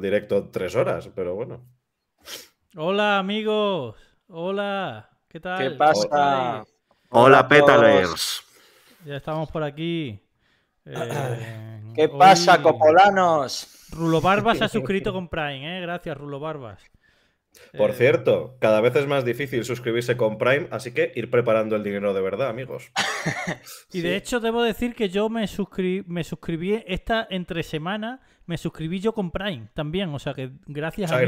directo tres horas, pero bueno. Hola, amigos. Hola, ¿qué tal? ¿Qué pasa? Hola, Hola Ya estamos por aquí. Eh, ¿Qué pasa, copolanos? Rulo Barbas ha suscrito con Prime, ¿eh? Gracias, Rulo Barbas. Por eh. cierto, cada vez es más difícil suscribirse con Prime, así que ir preparando el dinero de verdad, amigos. y de hecho, debo decir que yo me, suscribí esta entre semana, me suscribí yo con Prime también, o sea que gracias a.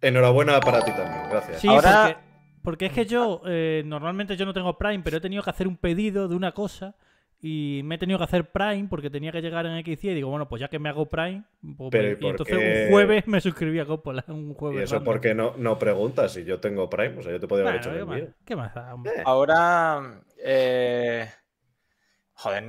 enhorabuena para ti también, gracias. Sí, porque, porque, es que yo, eh, normalmente yo no tengo Prime, pero he tenido que hacer un pedido de una cosa y me he tenido que hacer Prime porque tenía que llegar en XC y digo, bueno, pues ya que me hago Prime, pues ¿y entonces un jueves me suscribí a Coppola, un jueves. eso porque no, no preguntas si yo tengo Prime, o sea, yo te podría haber hecho ¿qué ¿Qué más? Eh. Ahora, eh, joder,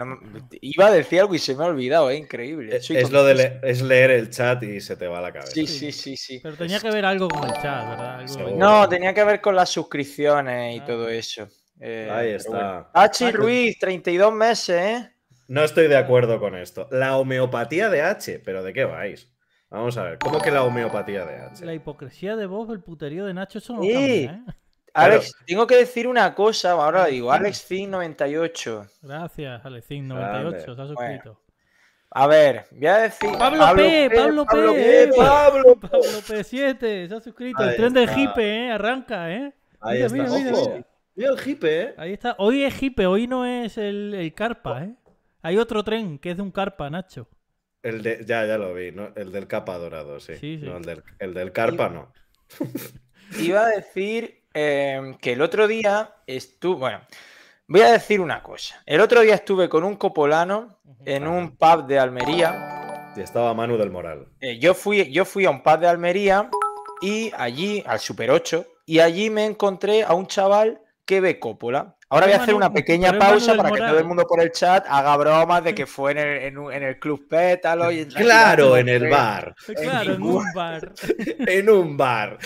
iba a decir algo y se me ha olvidado, ¿eh? increíble. Es, lo de es leer el chat y se te va la cabeza. Sí, sí, sí, sí. Pero tenía que ver algo con el chat, ¿verdad? no, tenía que ver con las suscripciones y ah. todo eso. Eh, Ahí está. H. Ruiz, 32 meses, ¿eh? No estoy de acuerdo con esto. La homeopatía de H, pero ¿de qué vais? Vamos a ver, ¿cómo que la homeopatía de H? La hipocresía de vos, el puterío de Nacho, eso no sí. cambia, ¿eh? Alex, tengo que decir una cosa, ahora lo digo, Finn 98 Gracias, Alex Finn 98 se ha suscrito. A ver, voy a decir. Pablo, P, Pablo P, Pablo P, eh. Pablo, P7, se ha suscrito. el tren del hipe, ¿eh? Arranca, ¿eh? Ahí está el eh. Ahí está. Hoy es hipe, hoy no es el, carpa, oh. ¿eh? Hay otro tren que es de un carpa, Nacho. El de, ya, ya lo vi, ¿no? El del capa dorado, sí. el, del, el, carpa no. Iba a decir em, que el otro día estuve. Bueno, voy a decir una cosa. El otro día estuve con un copolano en un pub de Almería. Y estaba Manu del Moral. Eh, yo, fui, yo fui a un pub de Almería y allí, al Super 8, y allí me encontré a un chaval que ve Ahora voy a hacer una pequeña pausa para que todo el mundo por el chat haga bromas de que fue en el, Club Pétalo. Y claro, en el bar. Claro, en, un bar. en un bar.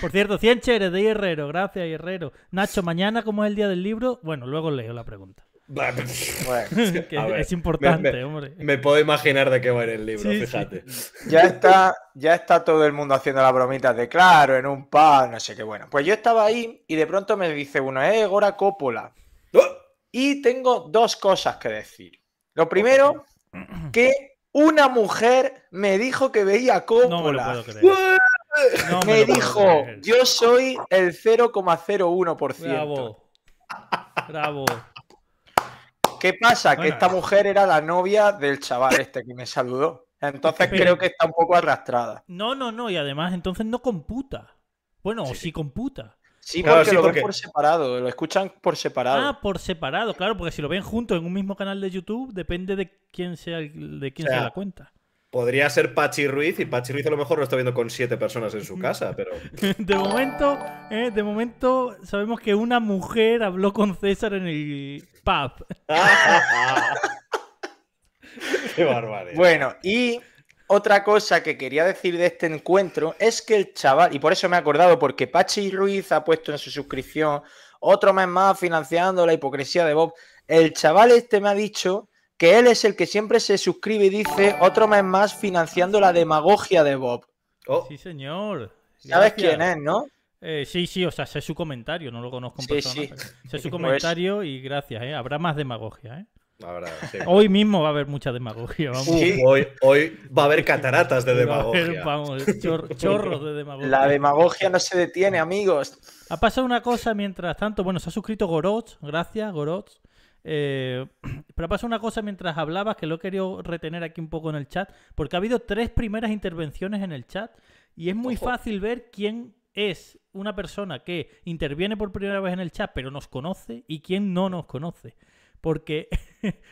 Por cierto, 100 cheres de Herrero. Gracias, Herrero. Nacho, mañana, como es el día del libro, bueno, luego leo la pregunta. es importante, hombre. Me puedo imaginar de qué va a ir el libro, fíjate. Ya, está, ya está todo el mundo haciendo las bromitas de claro, en un pan, no sé qué bueno. Pues yo estaba ahí y de pronto me dice uno, eh, Gora Coppola. ¡Oh! Y tengo dos cosas que decir. Lo primero, que una mujer me dijo que veía Coppola. No me, puedo creer. me, dijo, yo soy el 0,01%. Bravo. Bravo. ¿Qué pasa? que esta mujer era la novia del chaval este que me saludó. Entonces creo que está un poco arrastrada. No, no, no. Y además, entonces no computa. Bueno, o sí computa. Sí, porque lo ven por separado, lo escuchan por separado. Ah, por separado, claro, porque si lo ven juntos en un mismo canal de YouTube, depende de quién sea, de quién la cuenta. Podría ser Pachi Ruiz, y Pachi Ruiz a lo mejor lo está viendo con siete personas en su mm. casa, pero. de momento, eh, de momento sabemos que una mujer habló con César en el, Pap. Qué barbaridad. Bueno, y otra cosa que quería decir de este encuentro es que el chaval, y por eso me he acordado, porque Pachi Ruiz ha puesto en su suscripción otro mes más financiando la hipocresía de Bob. El chaval este me ha dicho que él es el que siempre se suscribe y dice otro mes más financiando la demagogia de Bob. Oh. Sí, señor. ¿Sabes quién es, no? Eh, sí, sí, o sea, sé su comentario, no lo conozco en persona. sé su pues comentario y gracias, ¿eh? Habrá más demagogia, ¿eh? sí. Hoy mismo va a haber mucha demagogia. Vamos. Sí, hoy, hoy, va a haber cataratas de demagogia. vamos, chorros de demagogia. La demagogia no se detiene, amigos. Ha pasado una cosa mientras tanto. Bueno, se ha suscrito Goroz, gracias, Goroz. Eh, pero ha pasado una cosa mientras hablabas que lo he querido retener aquí un poco en el chat, porque ha habido tres primeras intervenciones en el chat y es muy fácil ver quién es una persona que interviene por primera vez en el chat, pero nos conoce, y quién no nos conoce. Porque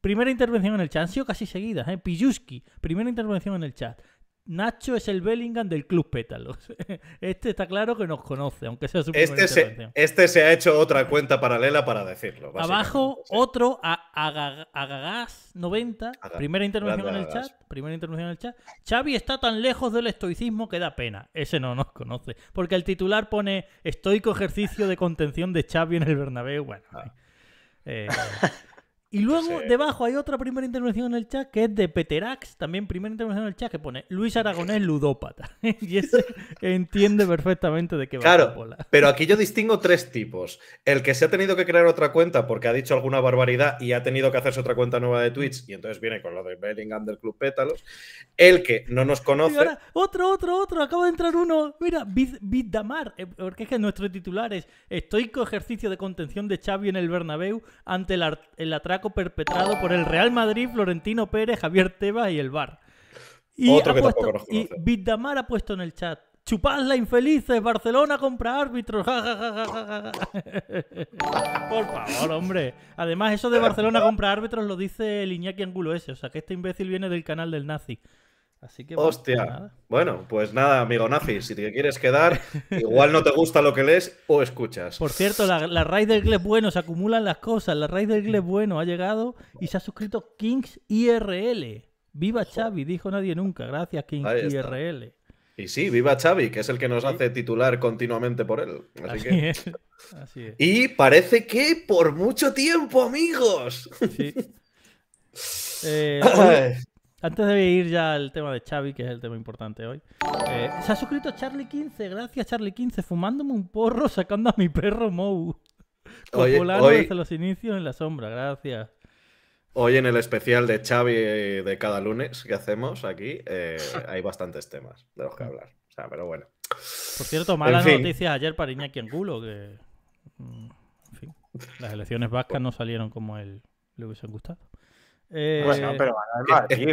primera intervención en el chat, han sido casi seguidas, ¿eh? Pijuski primera intervención en el chat. Nacho es el Bellingham del Club Pétalos. Este está claro que nos conoce, aunque sea su este se, este se ha hecho otra cuenta paralela para decirlo. Abajo, otro, Agagas90, primera intervención en el chat. Primera intervención chat. Xavi está tan lejos del estoicismo que da pena. Ese no nos conoce. Porque el titular pone estoico ejercicio de contención de Xavi en el Bernabéu. Bueno, ah. eh, Y luego debajo hay otra primera intervención en el chat que es de Peterax, también primera intervención en el chat que pone Luis Aragonés ludópata. y ese entiende perfectamente de qué va claro, la bola. Pero aquí yo distingo tres tipos. El que se ha tenido que crear otra cuenta porque ha dicho alguna barbaridad y ha tenido que hacerse otra cuenta nueva de Twitch y entonces viene con lo de Bellingham del Club Pétalos. El que no nos conoce. otro, otro, otro. Acaba de entrar uno. Mira, Vidamar. Eh, porque es que nuestro titular es estoico ejercicio de contención de Xavi en el Bernabéu ante el, el perpetrado por el Real Madrid, Florentino Pérez, Javier Tebas y el Bar. Y, Otro que y Vidamar ha puesto en el chat. Chupadla, infelices, Barcelona compra árbitros. Por favor, hombre. Además, eso de Barcelona compra árbitros lo dice el Iñaki Angulo ese. O sea, que este imbécil viene del canal del nazi. Así que. Hostia. Bueno, pues nada, amigo nazi si te quieres quedar, igual no te gusta lo que lees o escuchas. Por cierto, la, raíz del Gleb bueno, se acumulan las cosas. La raíz del Gleb bueno ha llegado y se ha suscrito Kings IRL. Viva Xavi, dijo nadie nunca. Gracias, Kings IRL. Y sí, viva chavi que es el que nos hace titular continuamente por él. Así, es. Y parece que por mucho tiempo, amigos. Eh, Antes de ir ya al tema de Xavi, que es el tema importante hoy. Eh, se ha suscrito Charlie15, gracias Charlie15, fumándome un porro, sacando a mi perro Mou. Popular desde los inicios en la sombra, gracias. Hoy en el especial de Xavi eh, de cada lunes que hacemos aquí, eh, hay bastantes temas de los que hablar. O sea, pero bueno. Por cierto, malas noticias ayer para Iñaki Angulo, que... Mm, en fin, las elecciones vascas no salieron como él le hubiesen gustado bueno, eh, pero ganar el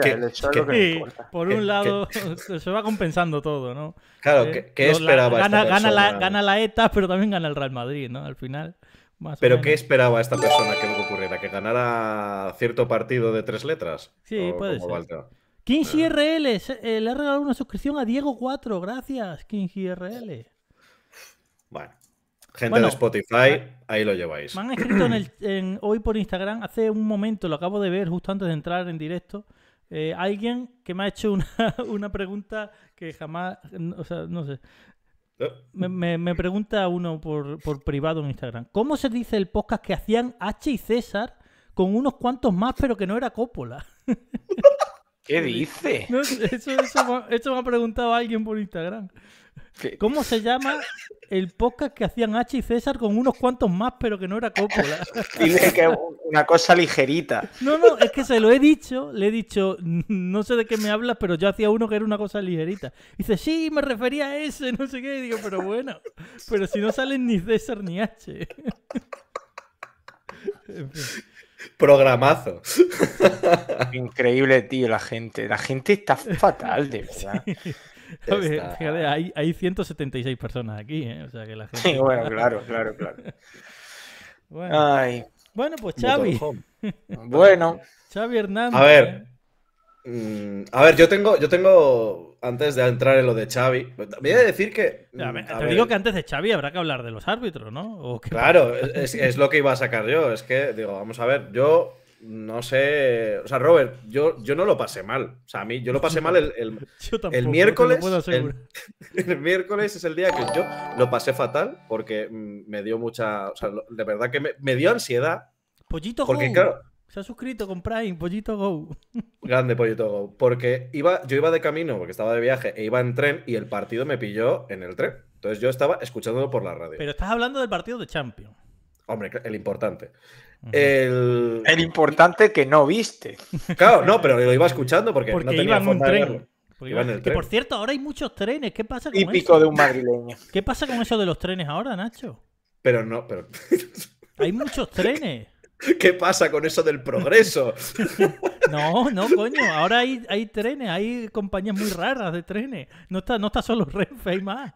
que, Por un lado, se va compensando todo, ¿no? Claro, eh, ¿qué, esperaba gana, esta Gana la, ETA, pero también gana el Real Madrid, ¿no? Al final. ¿Pero qué esperaba esta persona que que ocurriera? ¿Que ganara cierto partido de tres letras? Sí, puede ser. 15 IRL, eh. le ha regalado una suscripción a Diego 4, gracias, King IRL. Bueno. Gente de Spotify, ahí lo lleváis. Me han escrito hoy por Instagram, hace un momento, lo acabo de ver justo antes de entrar en directo, eh, alguien que me ha hecho una, pregunta que jamás, o sea, no sé. Me, pregunta uno por, privado en Instagram. ¿Cómo se dice el podcast que hacían H y César con unos cuantos más, pero que no era Coppola? ¿Qué dice? eso, me ha preguntado alguien por Instagram. ¿Cómo se llama el podcast que hacían H y César con unos cuantos más, pero que no era Coppola? Dice que una cosa ligerita. No, no, es que se lo he dicho, le he dicho, no sé de qué me hablas, pero yo hacía uno que era una cosa ligerita. dice, sí, me refería a ese, no sé qué. Y digo, pero bueno, pero si no salen ni César ni H. Programazo. Increíble, tío, la gente. La gente está fatal, de verdad. Fíjate, hay, 176 personas aquí, ¿eh? O sea que la gente... Sí, bueno, claro, claro, claro. bueno. pues Xavi. bueno. Xavi Hernández. A ver. ¿eh? Mm, a ver, yo tengo, yo tengo, antes de entrar en lo de Xavi, voy a decir que... Mm, te digo que antes de Xavi habrá que hablar de los árbitros, ¿no? claro, es lo que iba a sacar yo. Es que, digo, vamos a ver, yo no sé. O sea, Robert, yo, yo no lo pasé mal. O sea, a mí yo lo pasé mal el, el, el miércoles. el, miércoles es el día que yo lo pasé fatal porque me dio mucha. O sea, de verdad que me, dio ansiedad. Pollito Porque, claro. Se ha suscrito con Prime, Pollito Go. Grande Pollito Go. Porque iba, yo iba de camino, porque estaba de viaje, e iba en tren y el partido me pilló en el tren. Entonces yo estaba escuchándolo por la radio. Pero estás hablando del partido de Champions. Hombre, el importante. El... importante que no viste. Claro, no, pero lo iba escuchando porque, no tenía iba un que por cierto, ahora hay muchos trenes. ¿Qué pasa con eso? de ¿Qué pasa con eso de los trenes ahora, Nacho? Pero no, pero. hay muchos trenes. ¿Qué pasa con eso del progreso? no, no, coño. Ahora hay, trenes, hay compañías muy raras de trenes. No está, no está solo Renfe, hay más.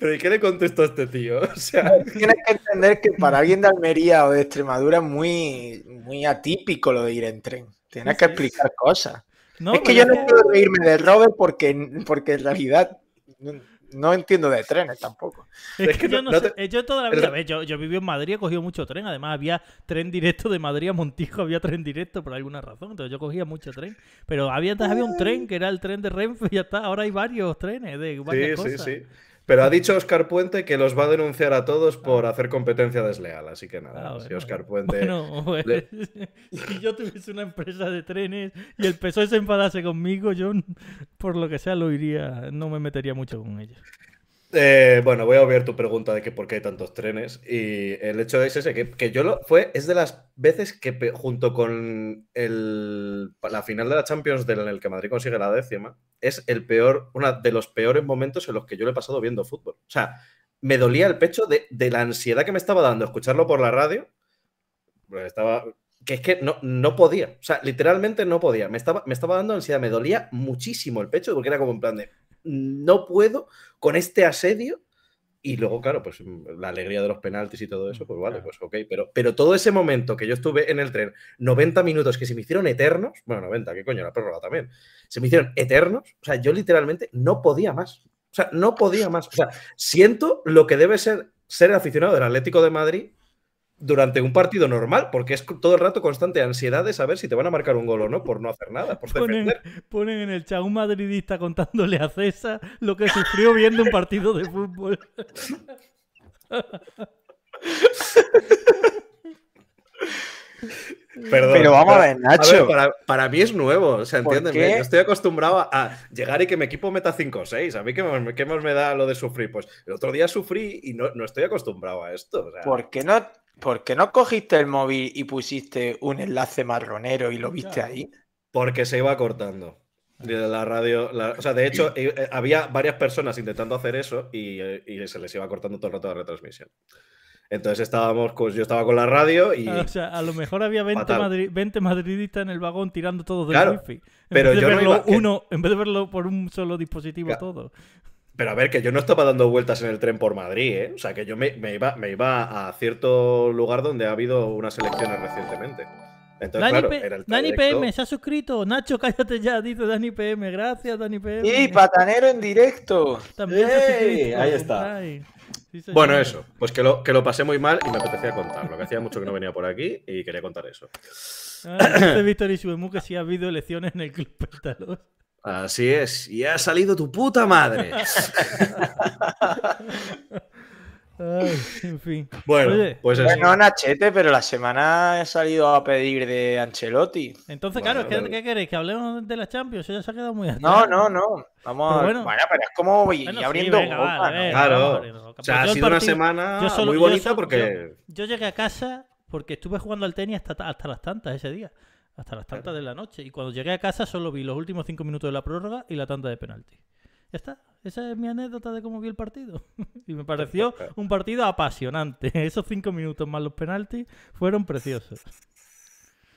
¿Pero ¿y qué le contestó este tío? tienes que entender que para alguien de Almería o de Extremadura es muy, muy atípico lo de ir en tren. Tienes que explicar cosas. es que yo no puedo reírme de Robert porque, porque en realidad no entiendo de trenes tampoco. Es que yo no, sé, eh, yo toda la vida, yo, viví en Madrid, he cogido mucho tren, además había tren directo de Madrid a Montijo, había tren directo por alguna razón, entonces yo cogía mucho tren, pero había antes había un tren que era el tren de Renfe y ya está, ahora hay varios trenes de varias sí, Sí, sí, pero ha dicho Oscar Puente que los va a denunciar a todos ah. por hacer competencia desleal, así que nada, ah, si Oscar Puente... Pues, si yo tuviese una empresa de trenes y el PSOE se enfadase conmigo, yo por lo que sea lo iría, no me metería mucho con ellos. Eh, bueno, voy a obviar tu pregunta de que por qué hay tantos trenes. Y el hecho es ese, que, yo lo. Fue, es de las veces que junto con la final de la Champions del, en el que Madrid consigue la décima, es el peor, uno de los peores momentos en los que yo lo he pasado viendo fútbol. O sea, me dolía el pecho de, la ansiedad que me estaba dando escucharlo por la radio. Pues que es que no, no podía. O sea, literalmente no podía. Me estaba, me estaba dando ansiedad, me dolía muchísimo el pecho porque era como en plan de no puedo con este asedio. Y luego, claro, pues mm, la alegría de los penaltis y todo eso, pues vale, pues ok. Pero, pero todo ese momento que yo estuve en el tren, 90 minutos que se me hicieron eternos, bueno, 90, qué coño, la prórroga también, se me hicieron eternos, o sea, yo literalmente no podía más. O sea, no podía más. O sea, siento lo que debe ser ser aficionado del Atlético de Madrid durante un partido normal, porque es todo el rato constante ansiedad de saber si te van a marcar un gol o no por no hacer nada, por ponen, ponen en el chat un madridista contándole a César lo que sufrió viendo un partido de fútbol. pero vamos a ver, Nacho. para, mí es nuevo, o sea, Yo estoy acostumbrado a, llegar y que mi equipo meta 5 6. A mí, ¿qué más, me da lo de sufrir? Pues el otro día sufrí y no, estoy acostumbrado a esto. ¿Por qué no ¿Por qué no cogiste el móvil y pusiste un enlace marronero y lo viste ahí? Porque se iba cortando. La radio, o sea, de hecho, eh, eh, había varias personas intentando hacer eso eh, y, se les iba cortando todo el rato la retransmisión. Entonces estábamos, yo estaba con la radio y. Ah, o sea, a lo mejor había 20, madridistas en el vagón tirando todos del wifi. pero vez yo verlo uno, en vez de verlo por un solo dispositivo todo. Pero a ver, que yo no estaba dando vueltas en el tren por Madrid, ¿eh? O sea, que yo me, iba, me iba a cierto lugar donde ha habido unas elecciones recientemente. Entonces, claro, Dani PM se ha suscrito. Nacho, cállate ya, dice Dani PM. Gracias, Dani PM. Y Patanero en directo. También ahí está. bueno, eso. Pues que lo, que lo pasé muy mal y me apetecía contarlo. Que hacía mucho que no venía por aquí y quería contar eso. visto ah, Víctor que sí ha habido elecciones en el Club Pétalos. Así es, y ha salido tu puta madre. en fin. Bueno, pues No Nachete, pero la semana he salido a pedir de Ancelotti. Entonces, claro, ¿qué, queréis? ¿Que hablemos de la Champions? Eso ya se ha quedado muy atrás. No, no, no. Vamos pues bueno. pero es como abriendo Claro. Pues ha sido una semana muy bonita yo porque. Yo, yo, llegué a casa porque estuve jugando al tenis hasta, hasta las tantas ese día hasta las tantas de la noche. Y cuando llegué a casa solo vi los últimos cinco minutos de la prórroga y la tanda de penalti. Ya está. Esa es mi anécdota de cómo vi el partido. y me pareció un partido apasionante. Esos cinco minutos más los penaltis fueron preciosos.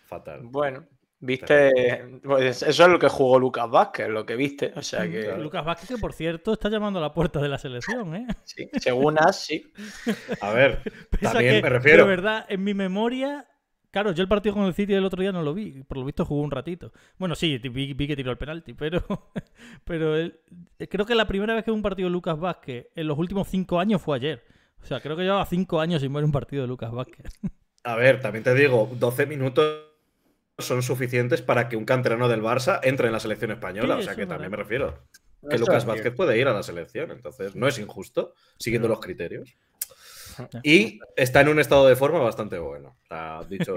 Fatal. Bueno, Viste, pues eso es lo que jugó Lucas Vázquez, lo que viste. O sea mm, que... Lucas Vázquez, que por cierto, está llamando a la puerta de la selección, ¿eh? Sí, según As, sí. A ver, también me refiero. De verdad, en mi memoria, Claro, yo el partido con el City el otro día no lo vi. Por lo visto jugó un ratito. Bueno, sí, vi, que tiró el penalti, pero, pero eh, creo que la primera vez que un partido de Lucas Vázquez en los últimos cinco años fue ayer. O sea, creo que llevaba cinco años sin ver un partido de Lucas Vázquez. A ver, también te digo, 12 minutos son suficientes para que un canterano del Barça entre en la selección española. o sea, que también me refiero. Que Lucas Vázquez puede ir a la selección, entonces no es injusto, siguiendo los criterios. Y está en un estado de forma bastante bueno.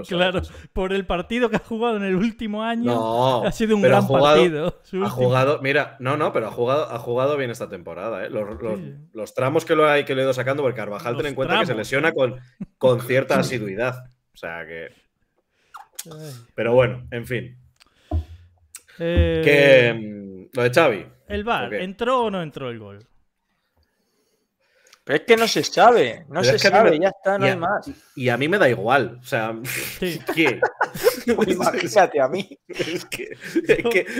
claro, por el partido que ha jugado en el último año, ha sido un gran partido. Ha jugado, mira, no, no, pero ha jugado, ha jugado bien esta temporada. ¿eh? Los, tramos que lo hay que le he ido sacando, porque Carvajal ten en cuenta que se lesiona con, con cierta asiduidad. O sea que. Pero bueno, en fin. Eh, mm, lo de Xavi. El VAR, ¿entró o no entró el gol? Pero es que no se sabe, no se sabe, ya está, no hay más. Y a mí me da igual, o sea, ¿qué? Pues imagínate a mí. Es que,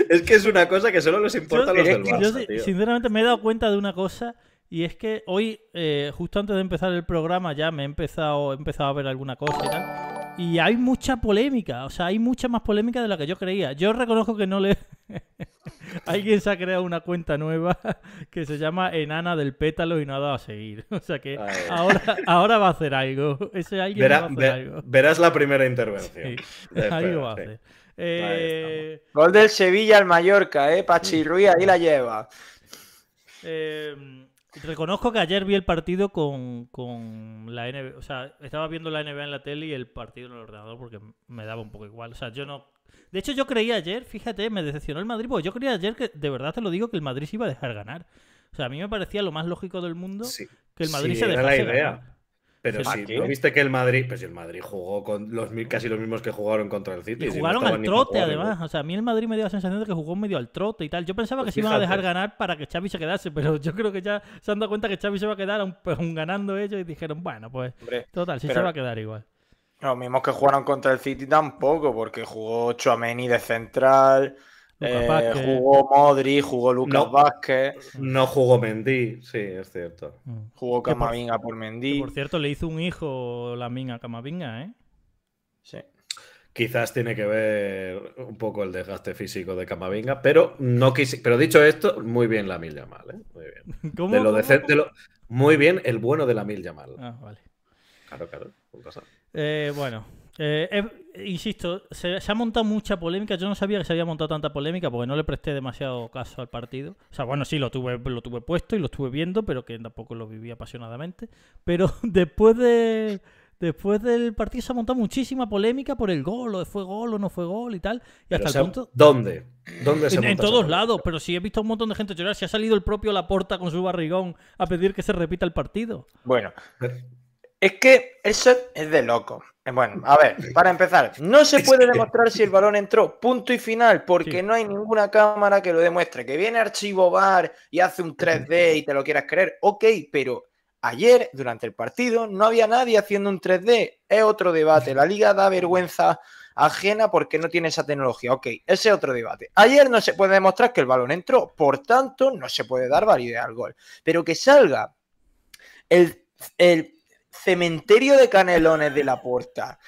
es que, es una cosa que solo les importa a los del Barça, yo, Sinceramente me he dado cuenta de una cosa y es que hoy, eh, justo antes de empezar el programa, ya me he empezado, he empezado a ver alguna cosa y tal. Y hay mucha polémica, o sea, hay mucha más polémica de la que yo creía. Yo reconozco que no le, Alguien se ha creado una cuenta nueva que se llama Enana del Pétalo y nada va a seguir. O sea que ahora, ahora va a hacer algo. Verás la primera intervención. va eh, Gol del Sevilla al Mallorca, ¿eh? Pachi ahí la lleva. Eh... Reconozco que ayer vi el partido con, la NBA. O sea, estaba viendo la NBA en la tele y el partido en el ordenador porque me daba un poco igual. O sea, yo no. De hecho, yo creía ayer, fíjate, me decepcionó el Madrid porque yo creía ayer que, de verdad te lo digo, que el Madrid se iba a dejar ganar. O sea, a mí me parecía lo más lógico del mundo que el Madrid se dejase Ganar. Pero sí, viste que el Madrid, pues el Madrid jugó con los casi los mismos que jugaron contra el City. jugaron al trote, además. O sea, a mí el Madrid me dio la sensación de que jugó medio al trote y tal. Yo pensaba pues que se iban a dejar ganar para que Xavi se quedase, pero yo creo que ya se han dado cuenta que Xavi se va a quedar pues, ganando ellos y dijeron, bueno, pues total, sí se va a quedar igual. Los mismos que jugaron contra el City tampoco, porque jugó y de central, eh, jugó Modri, jugó Lucas Vázquez. No jugó Mendy, sí, es cierto. Mm. Jugó Camavinga por, Mendy. Por cierto, le hizo un hijo la a Camavinga, ¿eh? Sí. Quizás tiene que ver un poco el desgaste físico de Camavinga, pero no quise, pero dicho esto, muy bien la Mil Yamal, ¿eh? Muy bien. lo muy bien el bueno de la Mil Yamal. Ah, vale. Claro, claro, eh, bueno, eh, insisto, se, ha montado mucha polémica. Yo no sabía que se había montado tanta polémica porque no le presté demasiado caso al partido. O sea, bueno, sí, lo tuve, lo tuve puesto y lo estuve viendo, pero que tampoco lo viví apasionadamente. Pero después de. Después del partido se ha montado muchísima polémica por el gol, o fue gol o no fue gol y tal. Y hasta el punto. ¿Dónde? ¿Dónde se En, en todos lados, pero sí he visto un montón de gente llorar. Si ha salido el propio la Laporta con su barrigón a pedir que se repita el partido. Bueno, es que eso es de loco. Eh, bueno, a ver, para empezar, no se puede demostrar si el balón entró, punto y final, porque no hay ninguna cámara que lo demuestre. Que viene archivo Bar y hace un 3D y te lo quieras creer, ok, pero ayer durante el partido no había nadie haciendo un 3D, es otro debate. La liga da vergüenza ajena porque no tiene esa tecnología, ok, ese es otro debate. Ayer no se puede demostrar que el balón entró, por tanto, no se puede dar validez al gol, pero que salga el, el cementerio de canelones de la puerta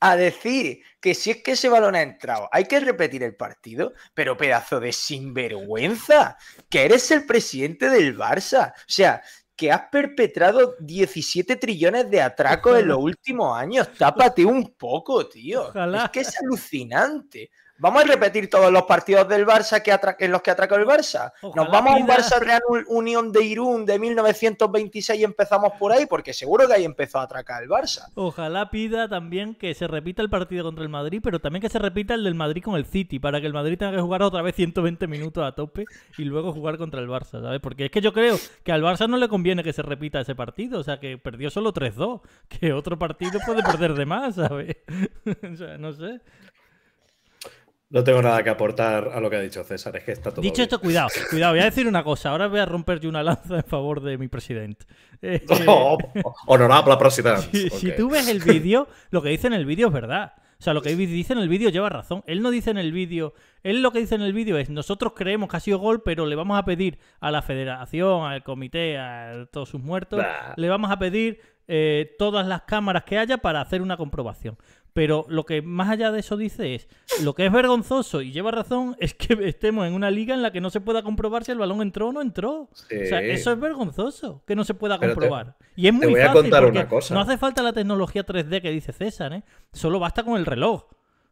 a decir que si es que ese balón ha entrado, hay que repetir el partido, pero pedazo de sinvergüenza, que eres el presidente del Barça. O sea, que has perpetrado 17 trillones de atracos en los últimos años. Tápate un poco, tío. Es que es alucinante. Vamos a repetir todos los partidos del Barça que en los que atracó el Barça. Nos vamos a un Barça Real Unión de Irún de 1926 y empezamos por ahí, porque seguro que ahí empezó a atracar el Barça. Ojalá pida también que se repita el partido contra el Madrid, pero también que se repita el del Madrid con el City, para que el Madrid tenga que jugar otra vez 120 minutos a tope y luego jugar contra el Barça, ¿sabes? Porque es que yo creo que al Barça no le conviene que se repita ese partido, o sea, que perdió solo 3-2, que otro partido puede perder de más, ¿sabes? o sea, no sé. No tengo nada que aportar a lo que ha dicho César, es que está todo. Dicho esto, cuidado, cuidado, voy a decir una cosa. Ahora voy a romper yo una lanza en favor de mi presidente. Eh, oh, presidente. Si, tú ves el vídeo, lo que dice en el vídeo es verdad. O sea, lo que dice en el vídeo lleva razón. Él no dice en el vídeo. Él lo que dice en el vídeo es: nosotros creemos que ha sido gol, pero le vamos a pedir a la federación, al comité, a todos sus muertos, le vamos a pedir eh, todas las cámaras que haya para hacer una comprobación. Pero lo que más allá de eso dice es, lo que es vergonzoso y lleva razón es que estemos en una liga en la que no se pueda comprobar si el balón entró o no entró. O sea, eso es vergonzoso, que no se pueda comprobar. y es muy fácil a No hace falta la tecnología 3D que dice César, ¿eh? Solo basta con el reloj.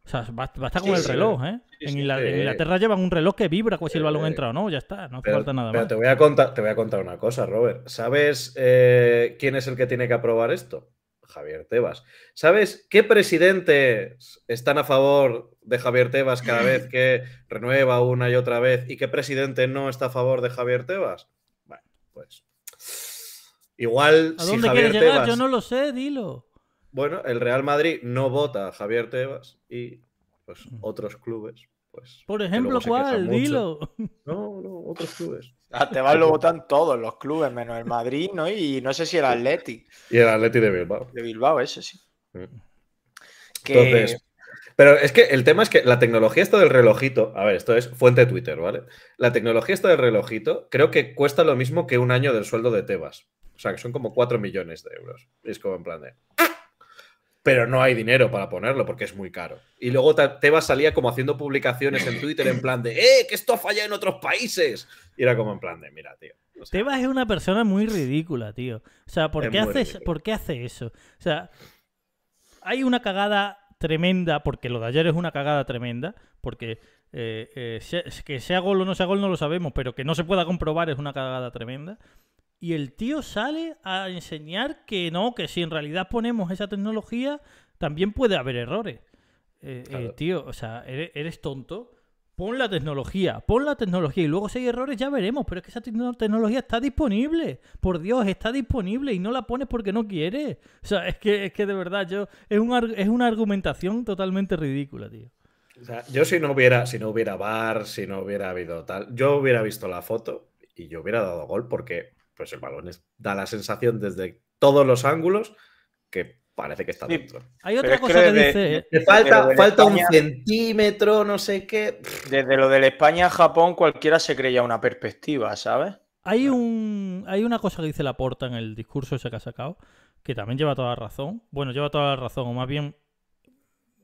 O sea, basta con el reloj, ¿eh? en, Inglaterra, llevan un reloj que vibra pues, si el balón eh, entra o no, ya está, no hace falta nada más. Te voy, a contar, te voy a contar una cosa, Robert. ¿Sabes eh, quién es el que tiene que aprobar esto? Javier Tebas. ¿Sabes qué presidentes están a favor de Javier Tebas cada vez que renueva una y otra vez y qué presidente no está a favor de Javier Tebas? Bueno, pues igual... ¿A dónde llegar? Yo no lo sé, dilo. Bueno, el Real Madrid no vota a Javier Tebas y pues, mm. otros clubes pues, Por ejemplo, ¿cuál? Dilo. No, no, otros clubes. Ah, a Tebas lo votan todos los clubes, menos el Madrid, ¿no? Y no sé si el Atleti. Y el Atleti de Bilbao. De Bilbao, ese sí. Mm. Entonces, pero es que el tema es que la tecnología esto del relojito, a ver, esto es fuente de Twitter, ¿vale? La tecnología esto del relojito creo que cuesta lo mismo que un año del sueldo de Tebas. O sea, que son como 4 millones de euros. Es como en plan de pero no hay dinero para ponerlo porque es muy caro. Y luego Tebas salía como haciendo publicaciones en Twitter en plan de, ¡eh, que esto ha fallado en otros países! Y era como en plan de, mira, tío. Tebas es una persona muy ridícula, tío. O sea, ¿por qué, haces, hace eso? O sea, hay una cagada tremenda, porque lo de ayer es una cagada tremenda, porque eh, eh, que sea gol o no sea gol no lo sabemos, pero que no se pueda comprobar es una cagada tremenda. Y el tío sale a enseñar que no, que si en realidad ponemos esa tecnología, también puede haber errores. Eh, eh, tío, o sea, eres, tonto. Pon la tecnología, pon la tecnología y luego si hay errores ya veremos, pero es que esa tecnología está disponible, por Dios, está disponible y no la pones porque no quieres. O sea, es que, es que de verdad, yo, es, una argumentación totalmente ridícula, tío. O sea, yo si no hubiera, si no hubiera bar, si no hubiera habido tal, yo hubiera visto la foto y yo hubiera dado gol porque pues el balón da la sensación desde todos los ángulos que parece que está dentro. Hay otra cosa que, dice. Eh, falta, falta un centímetro, no sé qué. Desde lo del España-Japón, a cualquiera se creía una perspectiva, ¿sabes? Hay, un, hay una cosa que dice Laporta en el discurso ese que ha sacado, que también lleva toda la razón. Bueno, lleva toda la razón, o más bien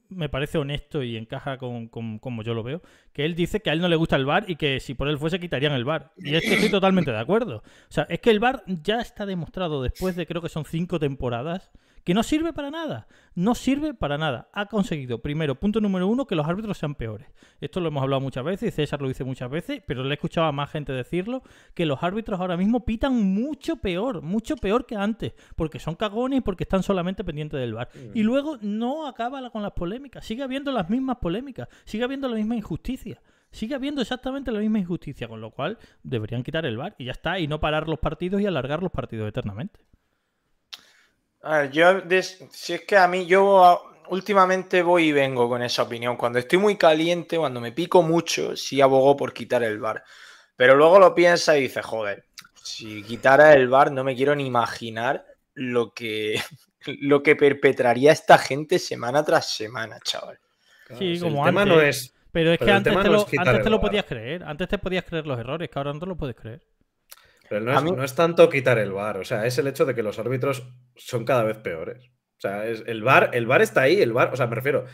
me parece honesto y encaja con, como yo lo veo, que él dice que a él no le gusta el bar y que si por él fuese quitarían el bar. Y es que estoy totalmente de acuerdo. O sea, es que el bar ya está demostrado después de creo que son cinco temporadas que no sirve para nada. No sirve para nada. Ha conseguido, primero, punto número uno, que los árbitros sean peores. Esto lo hemos hablado muchas veces y César lo dice muchas veces, pero le he escuchado a más gente decirlo, que los árbitros ahora mismo pitan mucho peor, mucho peor que antes, porque son cagones y porque están solamente pendientes del bar. Mm. Y luego no acaba con las polémicas. Sigue habiendo las mismas polémicas, sigue habiendo la misma injusticia sigue habiendo exactamente la misma injusticia, con lo cual deberían quitar el VAR y ya está, y no parar los partidos y alargar los partidos eternamente yo, si es que a mí, yo últimamente voy y vengo con esa opinión. Cuando estoy muy caliente, cuando me pico mucho, sí abogo por quitar el bar. Pero luego lo piensa y dice, joder, si quitara el bar, no me quiero ni imaginar lo que, lo que perpetraría esta gente semana tras semana, chaval. sí, como antes. pero es que antes, te, lo, podías creer, antes te podías creer los errores, que ahora no te lo puedes creer. Pero no es, no es tanto quitar el bar, o sea, es el hecho de que los árbitros son cada vez peores. O sea, el, bar, el bar está ahí, el bar, o sea, me refiero,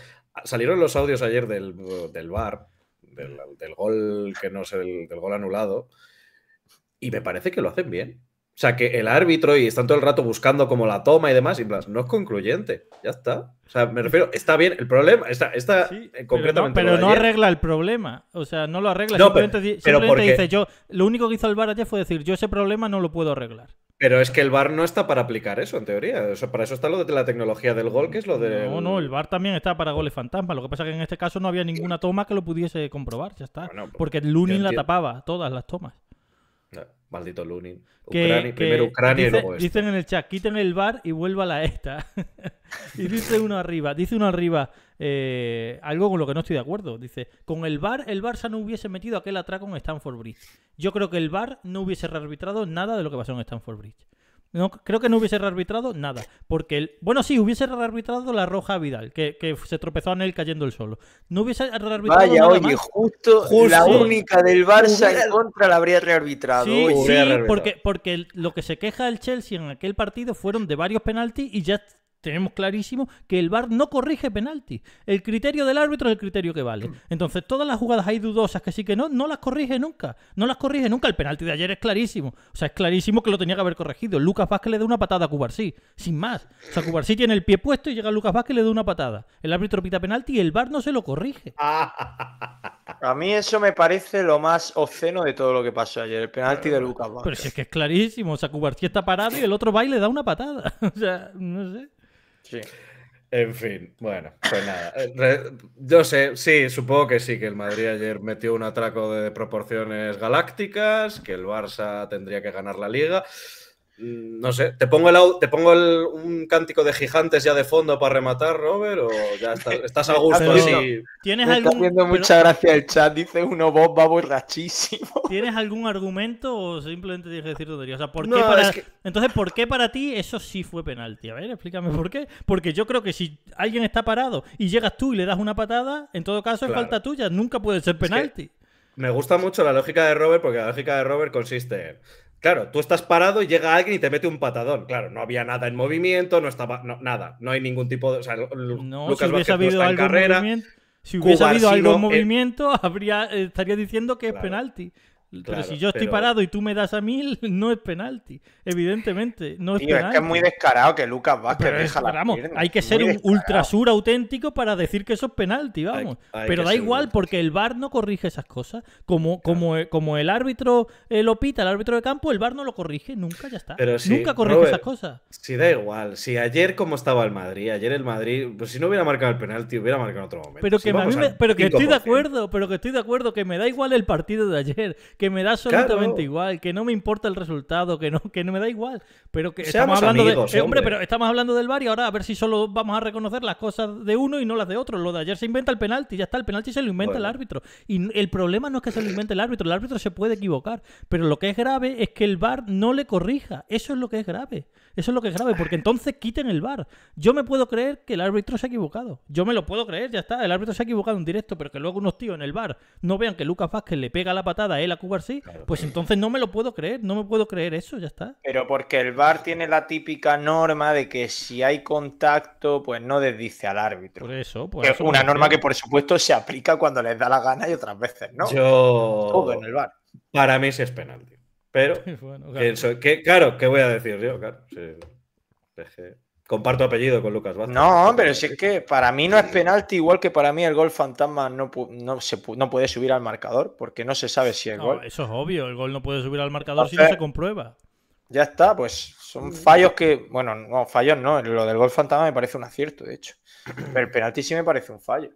salieron los audios ayer del, del bar, del, gol que no es del gol anulado, y me parece que lo hacen bien. O sea, que el árbitro y están todo el rato buscando como la toma y demás, y plan, no es concluyente. Ya está. O sea, me refiero, está bien, el problema está, está concretamente. Eh, pero no, arregla el problema. O sea, no lo arregla. simplemente, dice, yo, lo único que hizo el VAR ayer fue decir, yo ese problema no lo puedo arreglar. Pero es que el VAR no está para aplicar eso, en teoría. para eso está lo de la tecnología del gol, que es lo de. No, no, el VAR también está para goles fantasma. Lo que pasa es que en este caso no había ninguna toma que lo pudiese comprobar, ya está. Porque pues porque Lunin la tapaba, todas las tomas. Maldito Lunin. primero Ucrania y luego Dicen en el chat, quiten el bar y vuelva la esta. y dice uno arriba, dice uno arriba eh, algo con lo que no estoy de acuerdo. Dice, con el bar, el Barça no hubiese metido aquel atraco en Stanford Bridge. Yo creo que el bar no hubiese rearbitrado nada de lo que pasó en Stanford Bridge. No, creo que no hubiese rearbitrado nada. Porque, el, bueno, sí, hubiese rearbitrado la roja Vidal, que, se tropezó en él cayendo el solo. No hubiese rearbitrado Vaya, nada oye, Justo, la única del Barça en contra la habría rearbitrado. Sí, sí, porque, porque lo que se queja el Chelsea en aquel partido fueron de varios penaltis y ya tenemos clarísimo que el VAR no corrige penalti. El criterio del árbitro es el criterio que vale. Mm. Entonces, todas las jugadas hay dudosas que sí que no, no las corrige nunca. No las corrige nunca. El penalti de ayer es clarísimo. O sea, es clarísimo que lo tenía que haber corregido. Lucas Vázquez le da una patada a Cubarsí, sin más. O sea, Cubarsí tiene el pie puesto y llega Lucas Vázquez y le da una patada. El árbitro pita penalti y el VAR no se lo corrige. A mí eso me parece lo más obsceno de todo lo que pasó ayer, el penalti de Lucas Vázquez. Pero si es que es clarísimo, o sea, Cubarsí está parado y el otro va y le da una patada. O sea, no sé. Sí. En fin, bueno, pues nada. Eh, yo sé, sí, supongo que sí, que el Madrid ayer metió un atraco de proporciones galácticas, que el Barça tendría que ganar la liga. Mm, no sé, ¿te pongo, el, te pongo un cántico de gigantes ya de fondo para rematar, Robert? ¿O ya estás, a gusto así? ¿Tienes algún... está mucha gracia el chat, dice uno borrachísimo. ¿Tienes algún argumento o simplemente tienes que decir O Entonces, ¿por qué para ti eso sí fue penalti? A ver, explícame por qué. Porque yo creo que si alguien está parado y llegas tú y le das una patada, en todo caso es falta tuya, nunca puede ser penalti. me gusta mucho la lógica de Robert porque la lógica de Robert consiste en Claro, tú estás parado y llega alguien y te mete un patadón. Claro, no había nada en movimiento, no estaba nada, no hay ningún tipo de. O sea, Lucas si hubiese habido algo En movimiento, si hubiese habido algo eh, movimiento, habría, estaría diciendo que es penalti pero si yo estoy parado y tú me das a mil, no es penalti. Evidentemente, no es Es que es muy descarado que Lucas Vázquez pero deja Hay que ser un ultrasur auténtico para decir que eso es penalti, vamos. pero da igual, porque el VAR no corrige esas cosas. Como, como, eh, como el árbitro el eh, lo el árbitro de campo, el VAR no lo corrige nunca, ya está. nunca corrige esas cosas. si da igual. Si ayer, como estaba el Madrid, ayer el Madrid, pues si no hubiera marcado el penalti, hubiera marcado en otro momento. Pero que, pero que estoy de acuerdo, pero que estoy de acuerdo, que me da igual el partido de ayer que me da absolutamente igual, que no me importa el resultado, que no, que no me da igual. Pero que estamos hablando de. Eh, hombre, pero estamos hablando del VAR y ahora a ver si solo vamos a reconocer las cosas de uno y no las de otro. Lo de ayer se inventa el penalti, ya está, el penalti se lo inventa el árbitro. Y el problema no es que se lo invente el árbitro, el árbitro se puede equivocar. Pero lo que es grave es que el VAR no le corrija. Eso es lo que es grave. Eso es lo que es grave, porque entonces quiten el bar. Yo me puedo creer que el árbitro se ha equivocado. Yo me lo puedo creer, ya está. El árbitro se ha equivocado en directo, pero que luego unos tíos en el bar no vean que Lucas Vázquez le pega la patada a él a Cuba sí, pues entonces no me lo puedo creer, no me puedo creer eso, ya está. Pero porque el bar tiene la típica norma de que si hay contacto, pues no desdice al árbitro. eso, es una norma que por supuesto se aplica cuando les da la gana y otras veces, ¿no? Yo. en el bar. Para mí sí es penalti. Pero, claro. ¿qué voy a decir yo? comparto apellido con Lucas Vázquez. No, pero si es que para mí no es penalti, igual que para mí el gol fantasma no, no, puede subir al marcador, porque no se sabe si el gol. Eso es obvio, el gol no puede subir al marcador si no se comprueba. Ya está, pues son fallos que, bueno, no, fallos no, lo del gol fantasma me parece un acierto, de hecho. Pero el penalti sí me parece un fallo.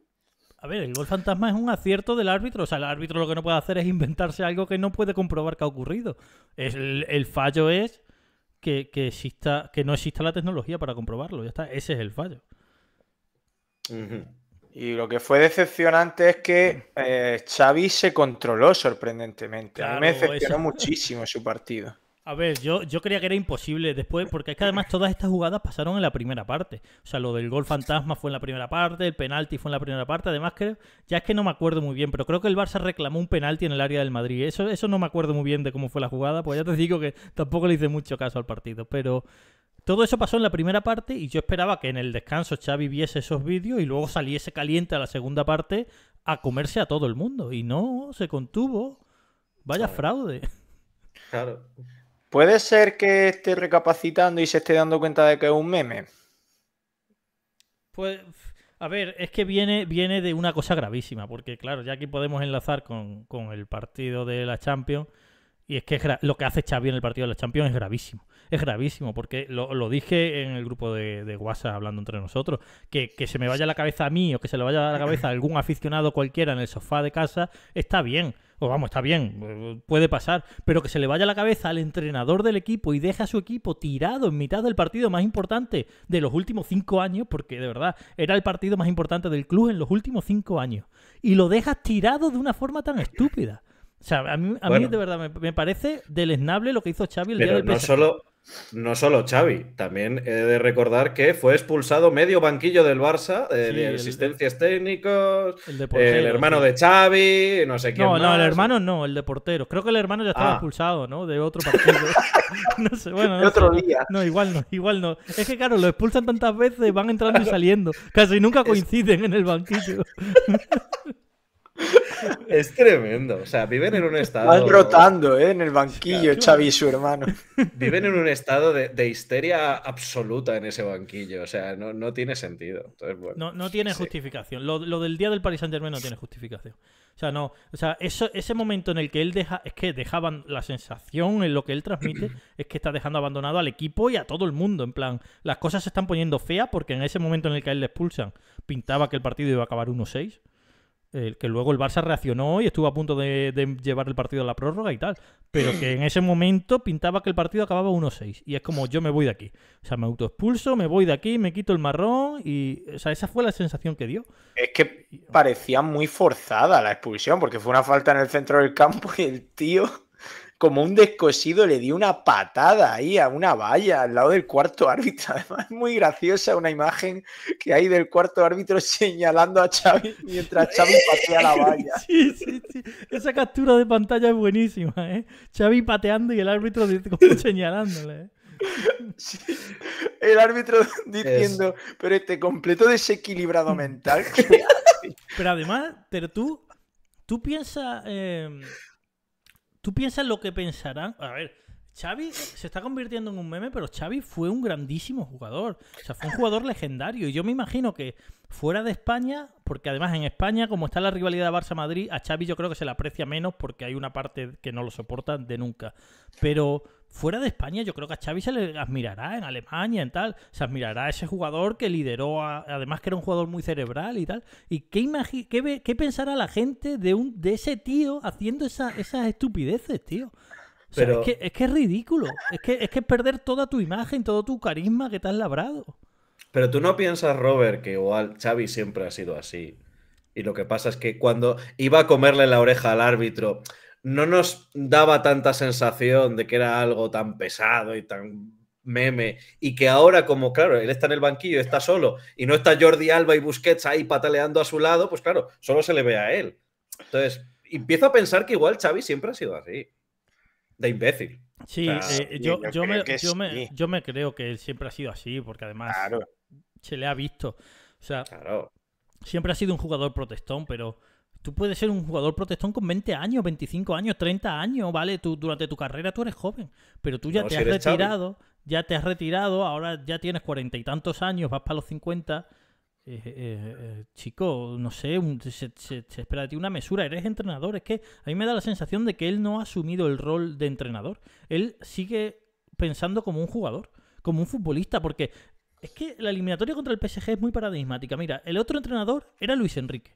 A ver, el gol fantasma es un acierto del árbitro. O sea, el árbitro lo que no puede hacer es inventarse algo que no puede comprobar que ha ocurrido. el, fallo es que, no exista la tecnología para comprobarlo. Ya está, ese es el fallo. Y lo que fue decepcionante es que eh, Xavi se controló sorprendentemente. a mí me decepcionó muchísimo su partido. A ver, yo, yo creía que era imposible después, porque es que además todas estas jugadas pasaron en la primera parte. O sea, lo del gol fantasma fue en la primera parte, el penalti fue en la primera parte. Además, creo, ya es que no me acuerdo muy bien, pero creo que el Barça reclamó un penalti en el área del Madrid. Eso, eso no me acuerdo muy bien de cómo fue la jugada, pues ya te digo que tampoco le hice mucho caso al partido. Pero todo eso pasó en la primera parte y yo esperaba que en el descanso Xavi viese esos vídeos y luego saliese caliente a la segunda parte a comerse a todo el mundo. Y no, se contuvo. Vaya fraude. Claro. ¿Puede ser que esté recapacitando y se esté dando cuenta de que es un meme? Pues, a ver, es que viene, viene de una cosa gravísima, porque claro, ya aquí podemos enlazar con, el partido de la Champions, y es que lo que hace Xavi en el partido de la Champions es gravísimo. Es gravísimo, porque lo, dije en el grupo de, WhatsApp hablando entre nosotros, que, que se me vaya la cabeza a mí o que se le vaya a la cabeza a algún aficionado cualquiera en el sofá de casa, está bien o pues vamos, está bien, puede pasar, pero que se le vaya la cabeza al entrenador del equipo y deje a su equipo tirado en mitad del partido más importante de los últimos cinco años, porque de verdad era el partido más importante del club en los últimos cinco años, y lo dejas tirado de una forma tan estúpida. O sea, a mí, a de verdad me, parece deleznable lo que hizo Xavi el día del no solo Xavi, también he de recordar que fue expulsado medio banquillo del Barça, eh, de asistencias técnicos, el, hermano de Xavi, no sé quién No, más. no, el hermano no, el de Creo que el hermano ya estaba ah. expulsado, ¿no? De otro partido. no sé, bueno. otro día. No, igual no, igual no. Es que claro, lo expulsan tantas veces, van entrando y saliendo. Casi nunca coinciden en el banquillo. Es tremendo. O sea, viven en un estado. van brotando, ¿eh? En el banquillo, Xavi y su hermano. Viven en un estado de, histeria absoluta en ese banquillo. O sea, no, tiene sentido. no, tiene justificación. Lo, del día del Paris Saint Germain no tiene justificación. O sea, no. O sea, ese momento en el que él deja. Es que dejaban la sensación en lo que él transmite. es que está dejando abandonado al equipo y a todo el mundo. En plan, las cosas se están poniendo feas porque en ese momento en el que a él le expulsan, pintaba que el partido iba a acabar 1-6 que luego el Barça reaccionó y estuvo a punto de, llevar el partido a la prórroga y tal, pero que en ese momento pintaba que el partido acababa 1-6 y es como yo me voy de aquí, o sea, me autoexpulso, me voy de aquí, me quito el marrón y o sea, esa fue la sensación que dio. Es que parecía muy forzada la expulsión porque fue una falta en el centro del campo y el tío como un descosido le dio una patada ahí a una valla al lado del cuarto árbitro. Además, es muy graciosa una imagen que hay del cuarto árbitro señalando a Xavi mientras Xavi patea la valla. Sí, sí, sí. Esa captura de pantalla es buenísima, ¿eh? Xavi pateando y el árbitro señalándole. ¿eh? El árbitro diciendo, pero este completo desequilibrado mental. pero además, pero tú, tú piensas... Em, tú piensas lo que pensarán. A ver, Xavi se está convirtiendo en un meme, pero Xavi fue un grandísimo jugador. O sea, fue un jugador legendario. Y yo me imagino que fuera de España, porque además en España, como está la rivalidad Barça-Madrid, a Xavi yo creo que se le aprecia menos porque hay una parte que no lo soporta de nunca. Pero fuera de España yo creo que a Xavi se le admirará en Alemania en tal se admirará a ese jugador que lideró además que era un jugador muy cerebral y tal y qué pensará la gente de un de ese tío haciendo esas estupideces tío es, que, es, ridículo es que es que perder toda tu imagen todo tu carisma que te has labrado pero tú no piensas, Robert, que igual Xavi siempre ha sido así. Y lo que pasa es que cuando iba a comerle la oreja al árbitro, no nos daba tanta sensación de que era algo tan pesado y tan meme y que ahora como claro, él está en el banquillo, está solo y no está Jordi Alba y Busquets ahí pataleando a su lado, pues claro, solo se le ve a él. Entonces, empiezo a pensar que igual Xavi siempre ha sido así, de imbécil. Sí, yo, me, creo que él siempre ha sido así, porque además se le ha visto. O sea, siempre ha sido un jugador protestón, pero Tú puedes ser un jugador protestón con 20 años, 25 años, 30 años, ¿vale? Tú, durante tu carrera tú eres joven, pero tú ya te has retirado, ya te has retirado, ahora ya tienes cuarenta y tantos años, vas para los 50. Eh, eh, eh, chico, no sé, se, espera de ti una mesura, eres entrenador, es que a mí me da la sensación de que él no ha asumido el rol de entrenador, él sigue pensando como un jugador, como un futbolista, porque es que la eliminatoria contra el PSG es muy paradigmática, mira, el otro entrenador era Luis Enrique,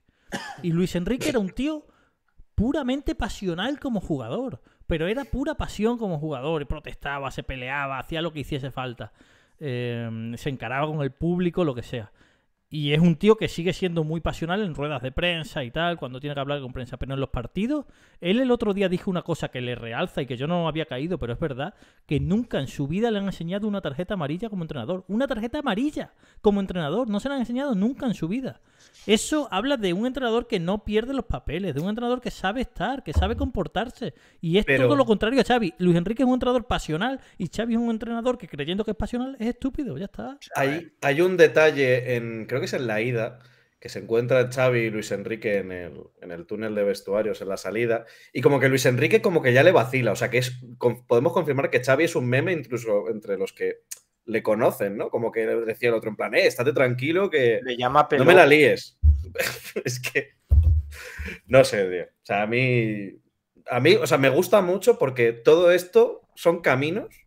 y Luis Enrique era un tío puramente pasional como jugador, pero era pura pasión como jugador, Y protestaba, se peleaba, hacía lo que hiciese falta, eh, se encaraba con el público, lo que sea. Y es un tío que sigue siendo muy pasional en ruedas de prensa y tal, cuando tiene que hablar con prensa, pero en los partidos, él el otro día dijo una cosa que le realza y que yo no había caído, pero es verdad, que nunca en su vida le han enseñado una tarjeta amarilla como entrenador. Una tarjeta amarilla como entrenador, no se la han enseñado nunca en su vida. Eso habla de un entrenador que no pierde los papeles, de un entrenador que sabe estar, que sabe comportarse. Y es todo lo contrario a Xavi. Luis Enrique es un entrenador pasional y Xavi es un entrenador que creyendo que es pasional es estúpido, ya está. Hay, hay un detalle en... Creo que es en la ida, que se encuentra Xavi y Luis Enrique en el, túnel de vestuarios, en la salida, y como que Luis Enrique como que ya le vacila, o sea que es, podemos confirmar que Xavi es un meme incluso entre los que le conocen, ¿no? Como que decía el otro en plan, eh, estate tranquilo que llama no me la líes. es que, no sé, tío. O sea, a mí, a mí, o sea, me gusta mucho porque todo esto son caminos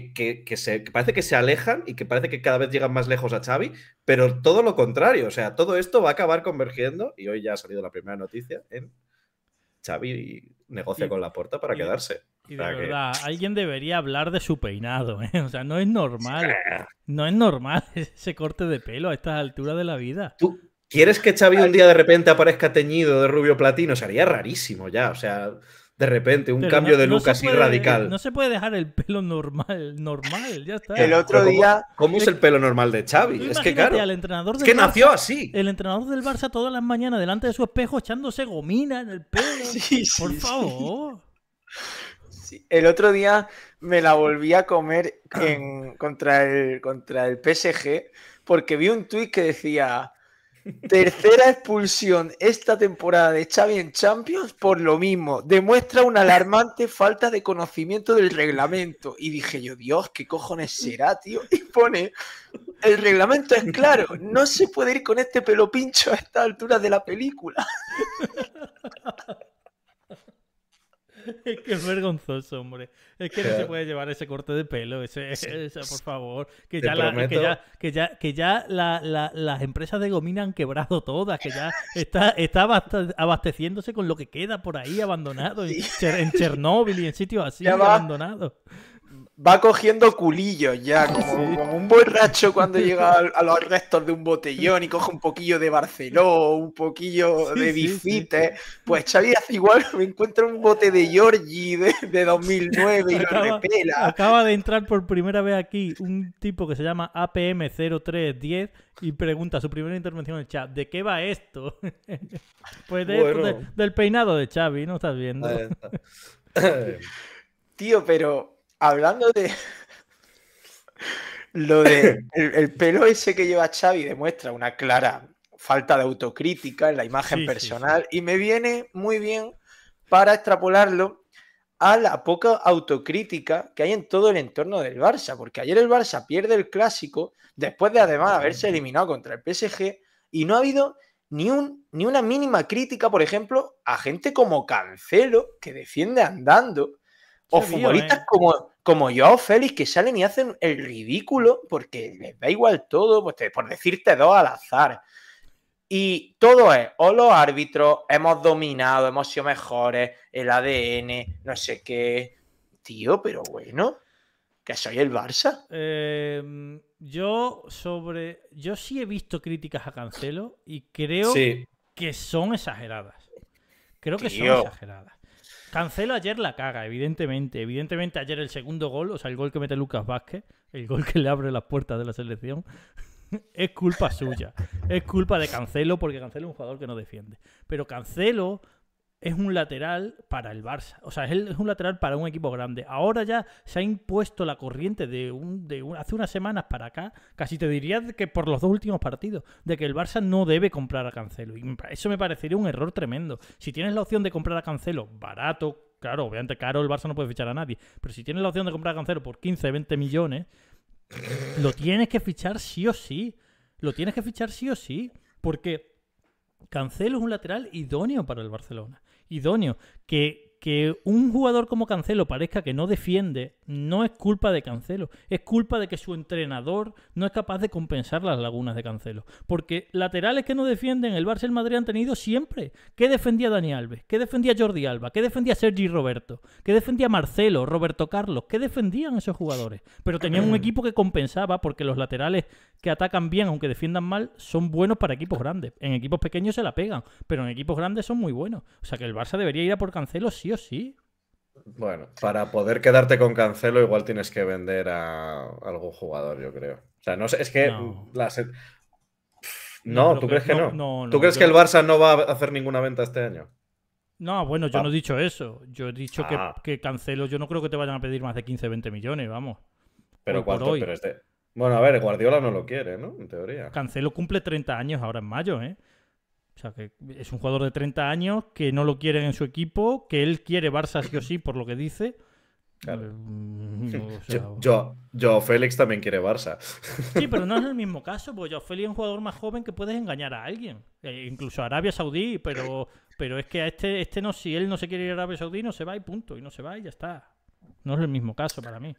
que, se, parece que se alejan y que parece que cada vez llegan más lejos a Xavi, pero todo lo contrario, o sea, todo esto va a acabar convergiendo y hoy ya ha salido la primera noticia en Xavi negocia con la puerta para quedarse. Y de verdad, alguien debería hablar de su peinado, ¿eh? o sea, no es normal, ah. no es normal ese corte de pelo a estas alturas de la vida. ¿Tú quieres que Xavi un día de repente aparezca teñido de rubio platino? Sería rarísimo ya, o sea de repente, un cambio de look así radical. No se puede dejar el pelo normal, normal, ya está. El otro día. ¿Cómo, es el pelo normal de Xavi? Es que claro. que nació así. El entrenador del Barça todas las mañanas delante de su espejo echándose gomina en el pelo. por favor. El otro día me la volví a comer en, contra, el, contra el PSG porque vi un tuit que decía Tercera expulsión esta temporada de Xavi en Champions por lo mismo. Demuestra una alarmante falta de conocimiento del reglamento. Y dije yo, Dios, ¿qué cojones será, tío? Y pone, el reglamento es claro, no se puede ir con este pelo pincho a esta altura de la película es que es vergonzoso, hombre. Es que no se puede llevar ese corte de pelo, ese, por favor. Que ya, que ya, que ya, que ya las empresas de gomina han quebrado todas, que ya está, está abasteciéndose con lo que queda por ahí abandonado, en, Chernóbil y en sitios así abandonados va cogiendo culillos ya, como, un borracho cuando llega a, los restos de un botellón y coge un poquillo de Barceló, un poquillo de Bifite. pues Xavi hace igual, me encuentra un bote de Giorgi de, 2009 y acaba, lo repela. Acaba de entrar por primera vez aquí un tipo que se llama APM0310 y pregunta su primera intervención en el chat, ¿de qué va esto? pues de, del peinado de Xavi, ¿no estás viendo? Tío, pero hablando de lo de el, pelo ese que lleva Xavi demuestra una clara falta de autocrítica en la imagen personal y me viene muy bien para extrapolarlo a la poca autocrítica que hay en todo el entorno del Barça, porque ayer el Barça pierde el clásico después de además haberse eliminado contra el PSG y no ha habido ni, un, ni una mínima crítica, por ejemplo, a gente como Cancelo, que defiende andando, o futbolistas ¿eh? como, como yo Félix, que salen y hacen el ridículo porque les da igual todo, pues, por decirte dos al azar. Y todo es, o los árbitros hemos dominado, hemos sido mejores, el ADN, no sé qué. Tío, pero bueno, que soy el Barça. Em, yo sobre. Yo sí he visto críticas a Cancelo y creo que son exageradas. Creo que son exageradas. Cancelo ayer la caga, evidentemente. Evidentemente ayer el segundo gol, o sea, el gol que mete Lucas Vázquez, el gol que le abre las puertas de la selección, es culpa suya. Es culpa de Cancelo porque Cancelo es un jugador que no defiende. Pero Cancelo es un lateral para el Barça. O sea, es un lateral para un equipo grande. Ahora ya se ha impuesto la corriente de, hace unas semanas para acá, casi te diría que por los dos últimos partidos, de que el Barça no debe comprar a Cancelo. Y eso me parecería un error tremendo. Si tienes la opción de comprar a Cancelo barato, claro, obviamente caro, el Barça no puede fichar a nadie, pero si tienes la opción de comprar a Cancelo por 15, 20 millones, lo tienes que fichar sí o sí. Lo tienes que fichar sí o sí, porque Cancelo es un lateral idóneo para el Barcelona idóneo, que que un jugador como Cancelo parezca que no defiende, no es culpa de Cancelo, es culpa de que su entrenador no es capaz de compensar las lagunas de Cancelo. Porque laterales que no defienden, el Barça y el Madrid han tenido siempre. ¿Qué defendía Dani Alves? ¿Qué defendía Jordi Alba? ¿Qué defendía Sergi Roberto? ¿Qué defendía Marcelo, Roberto Carlos? ¿Qué defendían esos jugadores? Pero tenían un equipo que compensaba porque los laterales que atacan bien, aunque defiendan mal, son buenos para equipos grandes. En equipos pequeños se la pegan, pero en equipos grandes son muy buenos. O sea que el Barça debería ir a por Cancelo sí Sí. Bueno, para poder quedarte con Cancelo, igual tienes que vender a algún jugador, yo creo. O sea, no sé, es que. No, ¿tú crees que, no? ¿Tú crees que el Barça no va a hacer ninguna venta este año? No, bueno, yo ah. no he dicho eso. Yo he dicho que, ah. que, Cancelo, yo no creo que te vayan a pedir más de 15, 20 millones, vamos. Pero cuánto, pero este, Bueno, a ver, Guardiola no lo quiere, ¿no? En teoría. Cancelo cumple 30 años ahora en mayo, ¿eh? O sea, que es un jugador de 30 años que no lo quieren en su equipo, que él quiere Barça sí o sí, por lo que dice. Claro. Mm, yo, yo, Félix también quiere Barça. Sí, pero no es el mismo caso, porque yo Félix es un jugador más joven que puedes engañar a alguien, eh, incluso a Arabia Saudí, pero, pero es que a este, este no, si él no se quiere ir a Arabia Saudí, no se va y punto, y no se va y ya está. No es el mismo caso para mí.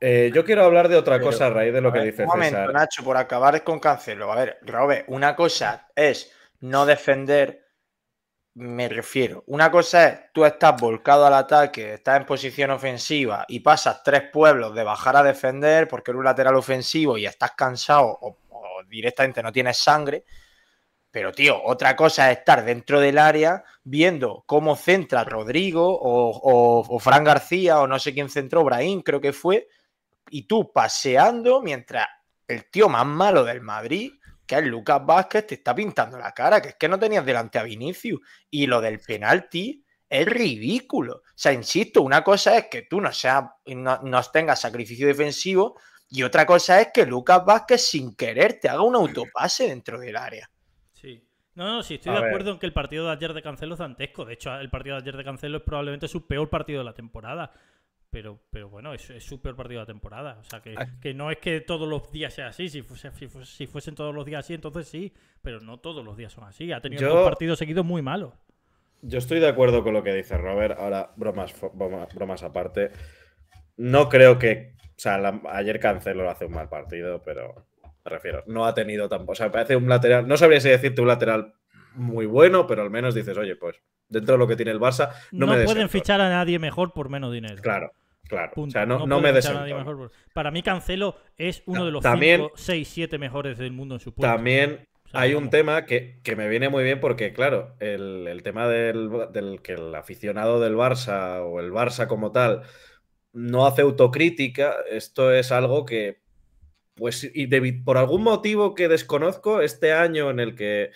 Eh, yo quiero hablar de otra cosa a raíz de lo que ver, dice Nacho, por acabar con Cancelo. A ver, Robert, una cosa es no defender, me refiero. Una cosa es, tú estás volcado al ataque, estás en posición ofensiva y pasas tres pueblos de bajar a defender porque eres un lateral ofensivo y estás cansado o, directamente no tienes sangre. Pero, tío, otra cosa es estar dentro del área viendo cómo centra Rodrigo o, o, Fran García o no sé quién centró, Brahim, creo que fue, y tú paseando mientras el tío más malo del Madrid que es Lucas Vázquez, te está pintando la cara, que es que no tenías delante a Vinicius. Y lo del penalti es ridículo. O sea, insisto, una cosa es que tú no, seas, no, tengas sacrificio defensivo y otra cosa es que Lucas Vázquez sin querer te haga un autopase dentro del área. Sí. No, no, sí, estoy de acuerdo en que el partido de ayer de Cancelo es dantesco. De hecho, el partido de ayer de Cancelo es probablemente su peor partido de la temporada pero, pero bueno, es, es, su peor partido de la temporada. O sea, ah. que, no es que todos los días sea así. Si, fuesen todos los días así, entonces sí, pero no todos los días son así. Ha tenido dos partidos seguidos muy malo Yo estoy de acuerdo con lo que dice Robert. Ahora, bromas, bromas, aparte. No creo que. O sea, ayer Cancelo hace un mal partido, pero me refiero. No ha tenido tampoco. O sea, parece un lateral. No sabría si decirte un lateral muy bueno, pero al menos dices, oye, pues dentro de lo que tiene el Barça, no, me pueden fichar a nadie mejor por menos dinero. Claro. Claro, no, me deseo Para mí Cancelo es uno de los 5, 6, 7 mejores del mundo en su puesto. También hay un tema que, me viene muy bien porque, claro, el, tema del, que el aficionado del Barça o el Barça como tal no hace autocrítica, esto es algo que, pues, y por algún motivo que desconozco, este año en el que,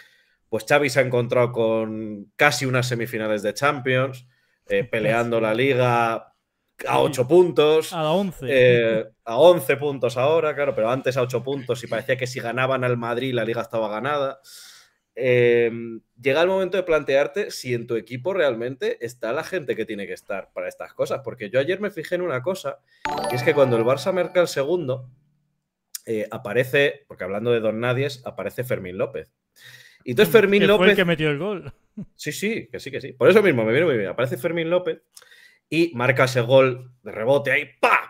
pues, Xavi se ha encontrado con casi unas semifinales de Champions, eh, peleando la liga, a 8 puntos. A 11. Eh, a 11 puntos ahora, claro, pero antes a 8 puntos y parecía que si ganaban al Madrid la liga estaba ganada. Eh, llega el momento de plantearte si en tu equipo realmente está la gente que tiene que estar para estas cosas, porque yo ayer me fijé en una cosa, y es que cuando el Barça marca el segundo, eh, aparece, porque hablando de Don Nadies, aparece Fermín López. Y entonces Fermín López... Fue el que metió el gol. Sí, sí, que sí, que sí. Por eso mismo, me viene muy bien. Aparece Fermín López y marca ese gol de rebote ahí, ¡pa!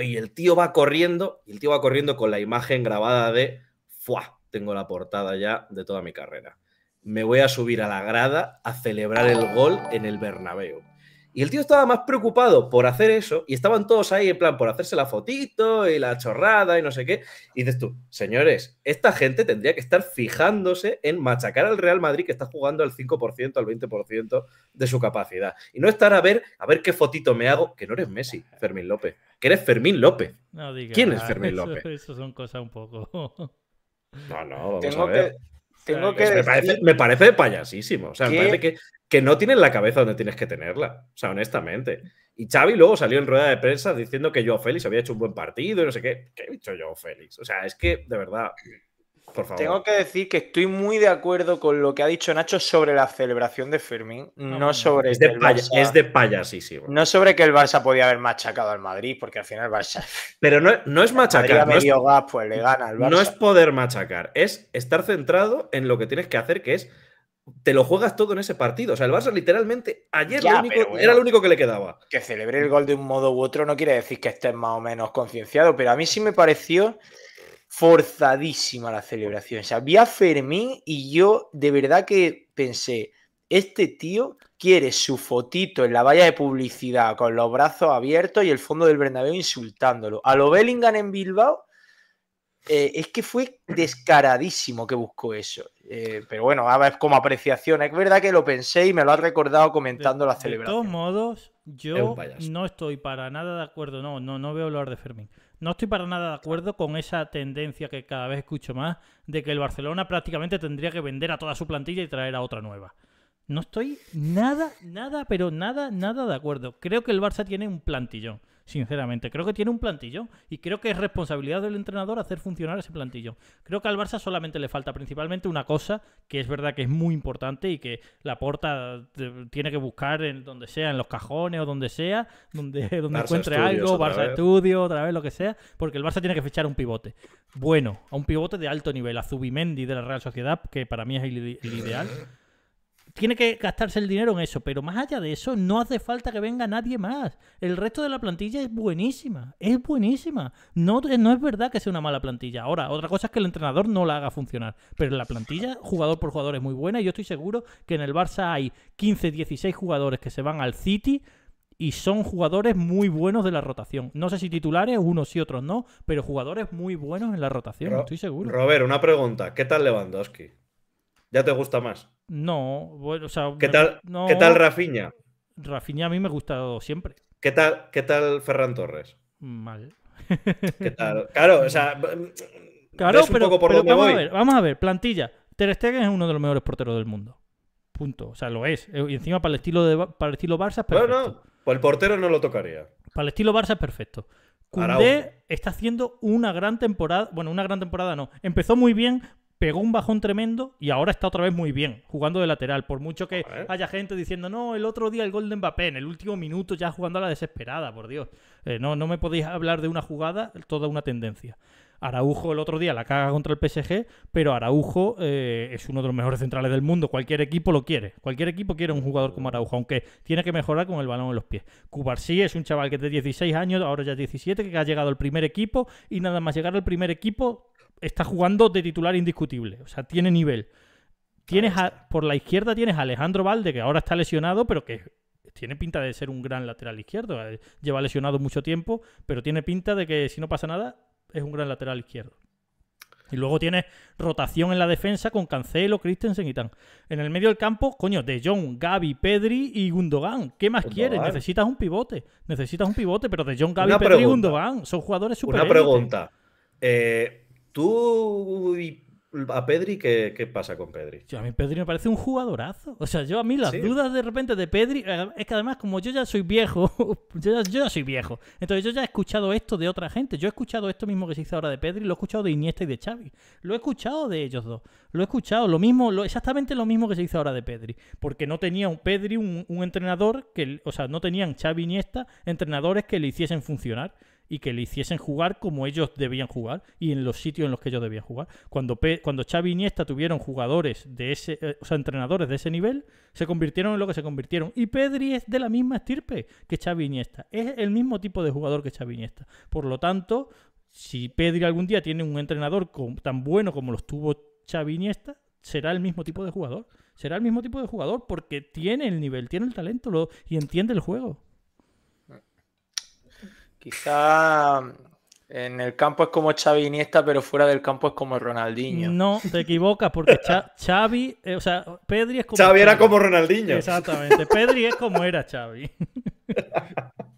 Y el tío va corriendo, y el tío va corriendo con la imagen grabada de ¡fuah! Tengo la portada ya de toda mi carrera. Me voy a subir a la grada a celebrar el gol en el Bernabéu. Y el tío estaba más preocupado por hacer eso y estaban todos ahí en plan por hacerse la fotito y la chorrada y no sé qué. Y dices tú, señores, esta gente tendría que estar fijándose en machacar al Real Madrid que está jugando al 5%, al 20% de su capacidad. Y no estar a ver, a ver qué fotito me hago, que no eres Messi, Fermín López, que eres Fermín López. No ¿Quién es Fermín López? Eso, son cosas un poco... no, no, vamos Tengo a ver. Que... me, parece, me, parece, payasísimo. O sea, me parece que que no tienen la cabeza donde tienes que tenerla, o sea, honestamente. Y Xavi luego salió en rueda de prensa diciendo que Joao Félix había hecho un buen partido y no sé qué. ¿Qué he dicho yo, Félix? O sea, es que, de verdad, por favor. Tengo que decir que estoy muy de acuerdo con lo que ha dicho Nacho sobre la celebración de Fermín, ah, no, sobre... Es de, es de payasísimo. No sobre que el Barça podía haber machacado al Madrid, porque al final el Barça... Pero no, es machacar. No medio gas, pues, le gana al Barça. no es poder machacar, es estar centrado en lo que tienes que hacer, que es te lo juegas todo en ese partido. O sea, el Barça literalmente ayer era lo único que le quedaba. Que celebre el gol de un modo u otro no quiere decir que estés más o menos concienciado, pero a mí sí me pareció forzadísima la celebración. O sea, vi a Fermín y yo de verdad que pensé, este tío quiere su fotito en la valla de publicidad con los brazos abiertos y el fondo del Bernabéu insultándolo. A lo Bellingham en Bilbao eh, es que fue descaradísimo que buscó eso. Eh, pero bueno, a como apreciación, es verdad que lo pensé y me lo has recordado comentando la celebración. De todos modos, yo no estoy para nada de acuerdo, no, no, no veo hablar de Fermín. No estoy para nada de acuerdo con esa tendencia que cada vez escucho más de que el Barcelona prácticamente tendría que vender a toda su plantilla y traer a otra nueva. No estoy nada, nada, pero nada, nada de acuerdo. Creo que el Barça tiene un plantillón sinceramente. Creo que tiene un plantillo y creo que es responsabilidad del entrenador hacer funcionar ese plantillo. Creo que al Barça solamente le falta principalmente una cosa, que es verdad que es muy importante y que la porta eh, tiene que buscar en donde sea, en los cajones o donde sea, donde, donde encuentre algo, Barça Estudio, otra vez, lo que sea, porque el Barça tiene que fichar un pivote. Bueno, a un pivote de alto nivel, a Zubimendi de la Real Sociedad, que para mí es el, el ideal tiene que gastarse el dinero en eso, pero más allá de eso, no hace falta que venga nadie más. El resto de la plantilla es buenísima, es buenísima. No, no es verdad que sea una mala plantilla. Ahora, otra cosa es que el entrenador no la haga funcionar, pero la plantilla, jugador por jugador, es muy buena y yo estoy seguro que en el Barça hay 15, 16 jugadores que se van al City y son jugadores muy buenos de la rotación. No sé si titulares, unos y otros no, pero jugadores muy buenos en la rotación, estoy seguro. Robert, una pregunta. ¿Qué tal Lewandowski? ¿Ya te gusta más? No, bueno, o sea. ¿Qué tal, ¿qué tal Rafiña? Rafiña a mí me ha gustado siempre. ¿Qué tal, qué tal Ferran Torres? Mal. ¿Qué tal? Claro, o sea. Mm, claro, pero, poco por lo vamos, a ver, vamos a ver, plantilla. Ter Stegen es uno de los mejores porteros del mundo. Punto. O sea, lo es. Eh, y encima para el estilo, de, para el estilo Barça es perfecto. Bueno, Pues el portero no lo tocaría. Para el estilo Barça es perfecto. Koundé está haciendo una gran temporada. Bueno, una gran temporada no. Empezó muy bien pegó un bajón tremendo y ahora está otra vez muy bien, jugando de lateral. Por mucho que haya gente diciendo, no, el otro día el gol de Mbappé, en el último minuto ya jugando a la desesperada, por Dios. Eh, no, no me podéis hablar de una jugada, toda una tendencia. Araujo el otro día la caga contra el PSG, pero Araujo eh, es uno de los mejores centrales del mundo. Cualquier equipo lo quiere. Cualquier equipo quiere un jugador como Araujo, aunque tiene que mejorar con el balón en los pies. Cubarsí es un chaval que es de 16 años, ahora ya 17, que ha llegado al primer equipo y nada más llegar al primer equipo está jugando de titular indiscutible, o sea, tiene nivel. Tienes por la izquierda tienes a Alejandro Valde, que ahora está lesionado, pero que tiene pinta de ser un gran lateral izquierdo. Eh, lleva lesionado mucho tiempo, pero tiene pinta de que si no pasa nada, es un gran lateral izquierdo. Y luego tienes rotación en la defensa con Cancelo, Christensen y tal. En el medio del campo, coño, De Jong, Gaby, Pedri y Gundogan. ¿Qué más quieres? Necesitas un pivote. Necesitas un pivote, pero De Jong, Gaby, Pedri y Gundogan son jugadores super. Una pregunta. Eh, Tú y a Pedri, ¿qué, pasa con Pedri? Yo, a mí Pedri me parece un jugadorazo. O sea, yo a mí las dudas de repente de Pedri, eh, es que además como yo ya soy viejo, yo, ya, soy viejo, entonces yo ya he escuchado esto de otra gente, yo he escuchado esto mismo que se hizo ahora de Pedri, lo he escuchado de Iniesta y de Xavi, lo he escuchado de ellos dos, lo he escuchado, lo mismo, exactamente lo mismo que se hizo ahora de Pedri, porque no tenía un Pedri, un, entrenador, que, o sea, no tenían Xavi Iniesta entrenadores que le hiciesen funcionar y que le hiciesen jugar como ellos debían jugar y en los sitios en los que ellos debían jugar. Cuando, cuando Xavi y Iniesta tuvieron jugadores de ese, eh, o sea, entrenadores de ese nivel, se convirtieron en lo que se convirtieron. Y Pedri es de la misma estirpe que Xavi y Iniesta. Es el mismo tipo de jugador que Xavi Iniesta. Por lo tanto, si Pedri algún día tiene un entrenador tan bueno como los tuvo Xavi Iniesta, será el mismo tipo de jugador. Será el mismo tipo de jugador porque tiene el nivel, tiene el talento y entiende el juego. Quizá mm, en el campo es como Xavi Iniesta, pero fuera del campo es como Ronaldinho. No, te equivocas, porque Xavi, eh, o sea, Pedri es como. Xavi, era como Ronaldinho. Exactamente, Pedri es como era Xavi.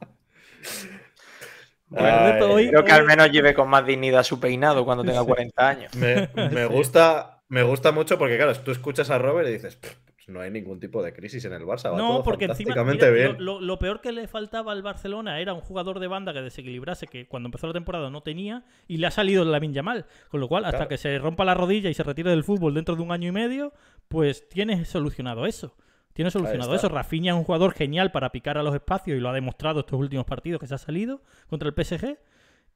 creo que al menos lleve con más dignidad su peinado cuando tenga 40 años. gusta, me gusta mucho porque, claro, tú escuchas a Robert y dices, no hay ningún tipo de crisis en el Barça. no, porque Lo, peor que le faltaba al Barcelona era un jugador de banda que desequilibrase, que cuando empezó la temporada no tenía, y le ha salido la mal. Con lo cual, hasta que se rompa la rodilla y se retire del fútbol dentro de un año y medio, pues tienes solucionado eso. Tienes solucionado eso. Rafinha es un jugador genial para picar a los espacios y lo ha demostrado estos últimos partidos que se ha salido contra el PSG.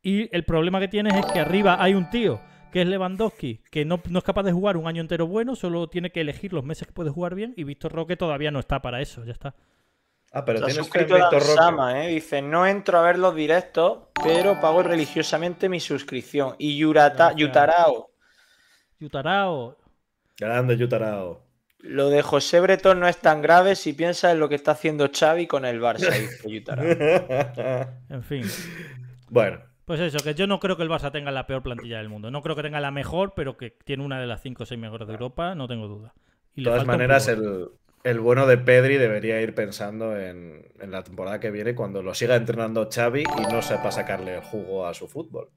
Y el problema que tienes es que arriba hay un tío que es Lewandowski, que no, es capaz de jugar un año entero bueno, solo tiene que elegir los meses que puede jugar bien, y Víctor Roque todavía no está para eso, ya está. Ah, pero tiene suscrito a Roque ¿eh? Dice, no entro a ver los directos, pero pago religiosamente mi suscripción. Y Yutarao. Yutarao. Grande Yutarao. Lo de José Bretón no es tan grave si piensa en lo que está haciendo Xavi con el Barça, Yutarao. en fin. Bueno, pues eso, que yo no creo que el Barça tenga la peor plantilla del mundo. No creo que tenga la mejor, pero que tiene una de las 5 o 6 mejores de Europa, no tengo duda. de todas maneras, el, bueno de Pedri debería ir pensando en, la temporada que viene cuando lo siga entrenando Xavi y no sepa sacarle el jugo a su fútbol.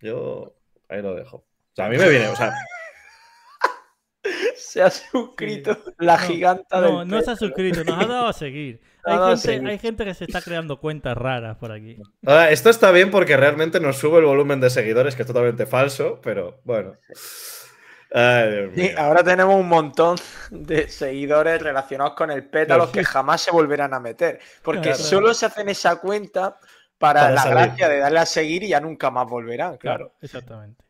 Yo ahí lo dejo. O sea, a mí me viene, o sea, se ha suscrito la giganta no, No, no se ha suscrito, nos ha dado a seguir. Hay, gente, que se está creando cuentas raras por aquí. Ah, esto está bien porque realmente nos sube el volumen de seguidores, que es totalmente falso, pero bueno. ahora tenemos un montón de seguidores relacionados con el pétalo que jamás se volverán a meter. Porque solo se hacen esa cuenta para, la gracia de darle a seguir y ya nunca más volverán, claro. exactamente.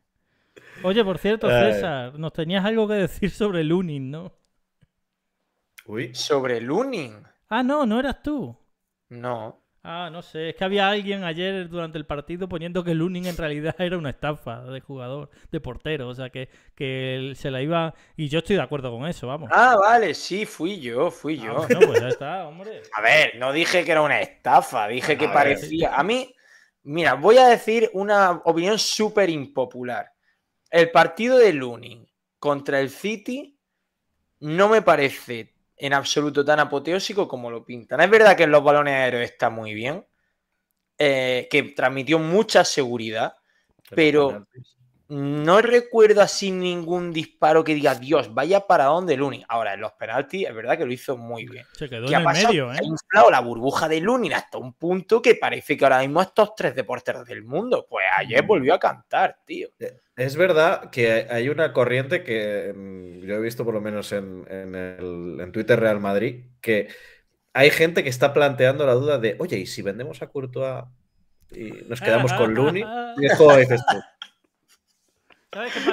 Oye, por cierto, César, nos tenías algo que decir sobre Lunin, ¿no? Uy. Sobre Lunin. Ah, no, no eras tú. No. Ah, no sé. Es que había alguien ayer durante el partido poniendo que Lunin en realidad era una estafa de jugador, de portero. O sea, que, se la iba. Y yo estoy de acuerdo con eso, vamos. Ah, vale, sí, fui yo, fui ah, yo. No, pues ya está, hombre. A ver, no dije que era una estafa, dije que parecía. A mí, mira, voy a decir una opinión súper impopular. El partido de Lunin contra el City no me parece en absoluto tan apoteósico como lo pintan. Es verdad que en los balones aéreos está muy bien, eh, que transmitió mucha seguridad, pero no recuerdo así ningún disparo que diga, Dios, vaya para dónde Luni Ahora, en los penaltis es verdad que lo hizo muy bien. Se quedó en medio, ¿eh? Ha inflado la burbuja de Luni hasta un punto que parece que ahora mismo estos tres deportes del mundo, pues ayer mm. volvió a cantar, tío. Eh, es verdad que hay una corriente que mm, yo he visto por lo menos en, Twitter Real Madrid, que hay gente que está planteando la duda de, oye, ¿y si vendemos a Courtois y nos quedamos con Luni? Y dices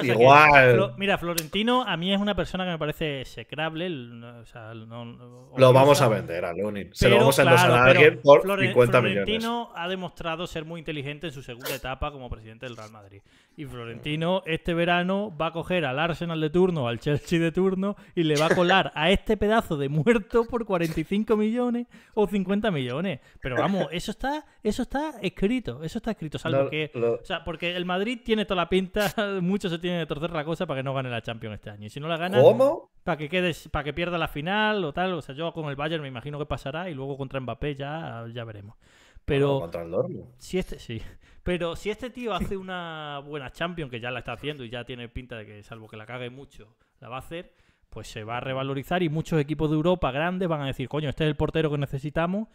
Igual. mira, Florentino a mí es una persona que me parece execrable. lo vamos a vender a Lunin. Se lo vamos a endosar a alguien por 50 millones. Florentino ha demostrado ser muy inteligente en su segunda etapa como presidente del Real Madrid. Y Florentino este verano va a coger al Arsenal de turno, al Chelsea de turno, y le va a colar a este pedazo de muerto por 45 millones o 50 millones. Pero vamos, eso está, eso está escrito, eso está escrito, salvo que... O sea, porque el Madrid tiene toda la pinta, muchos se tienen que torcer la cosa para que no gane la Champions este año. Y si no la gana... ¿Cómo? Para que, quedes, para que pierda la final o tal. O sea, yo con el Bayern me imagino que pasará y luego contra Mbappé ya, ya veremos. Pero... contra el Dortmund. Si este, sí. Pero si este tío hace una buena Champions, que ya la está haciendo y ya tiene pinta de que, salvo que la cague mucho, la va a hacer, pues se va a revalorizar y muchos equipos de Europa grandes van a decir, coño, este es el portero que necesitamos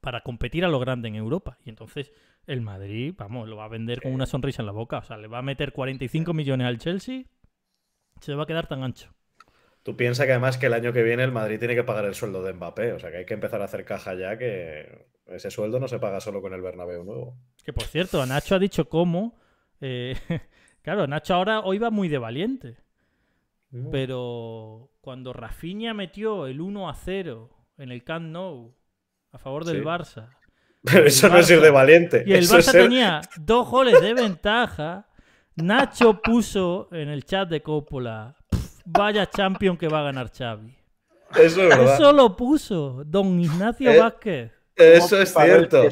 para competir a lo grande en Europa. Y entonces el Madrid, vamos, lo va a vender con una sonrisa en la boca. O sea, le va a meter 45 millones al Chelsea, se va a quedar tan ancho. Tú piensas que además que el año que viene el Madrid tiene que pagar el sueldo de Mbappé, o sea que hay que empezar a hacer caja ya que ese sueldo no se paga solo con el Bernabéu nuevo. Que por cierto, Nacho ha dicho cómo. Eh, claro, Nacho ahora hoy va muy de valiente. Mm. Pero cuando Rafinha metió el 1 a 0 en el Camp Nou a favor del Barça. Pero eso no es ir de valiente. Y el Barça tenía dos goles de ventaja. Nacho puso en el chat de Coppola: Vaya champion que va a ganar Xavi. Eso, lo puso Don Ignacio eh, Vázquez. Eso es cierto.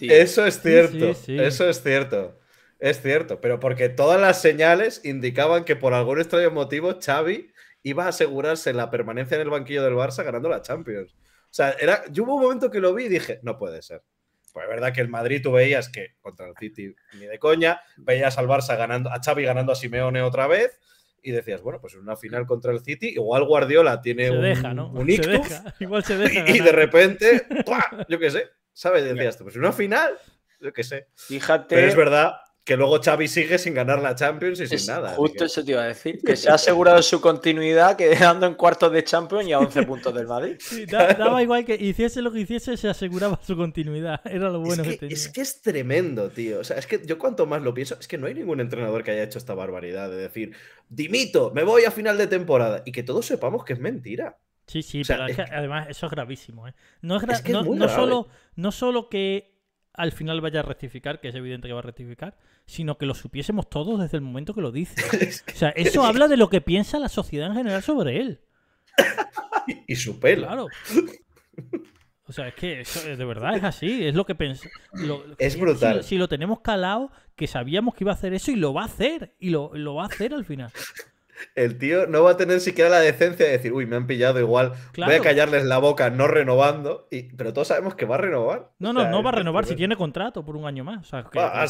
Eso es cierto. Eso es cierto. Es cierto, pero porque todas las señales indicaban que por algún extraño motivo Xavi iba a asegurarse la permanencia en el banquillo del Barça ganando la Champions. O sea, era, yo hubo un momento que lo vi y dije, no puede ser. Pues es verdad que el Madrid tú veías que contra el City ni de coña, veías al Barça ganando, a Xavi ganando a Simeone otra vez, y decías, bueno, pues una final mm. contra el City, igual Guardiola tiene un, Igual se deja, y, de repente, yo qué sé, ¿sabes? Decías pues una final, yo qué sé. Fíjate. Pero es verdad que luego Xavi sigue sin ganar la Champions y sin nada. Justo eso te iba a decir, que se ha asegurado su continuidad quedando en cuartos de Champions y a 11 puntos del Madrid. Sí, daba igual que hiciese lo que hiciese, se aseguraba su continuidad. Era lo bueno que, tenía. Es que es tremendo, tío. O sea, es que yo cuanto más lo pienso, es que no hay ningún entrenador que haya hecho esta barbaridad de decir, dimito, me voy a final de temporada. Y que todos sepamos que es mentira. Sí, sí, pero es que, además eso es gravísimo. ¿eh? es no, solo, no solo que al final vaya a rectificar, que es evidente que va a rectificar, sino que lo supiésemos todos desde el momento que lo dice. O sea, eso habla de lo que piensa la sociedad en general sobre él. Y su pelo. Claro. O sea, es que de verdad es así, es lo que pensé. es brutal. Si, lo tenemos calado, que sabíamos que iba a hacer eso y lo va a hacer, y lo, lo va a hacer al final. El tío no va a tener siquiera la decencia de decir, uy, me han pillado igual, voy a callarles la boca no renovando, y... pero todos sabemos que va a renovar. No, no, no va a renovar si tiene contrato por un año más. O a ah,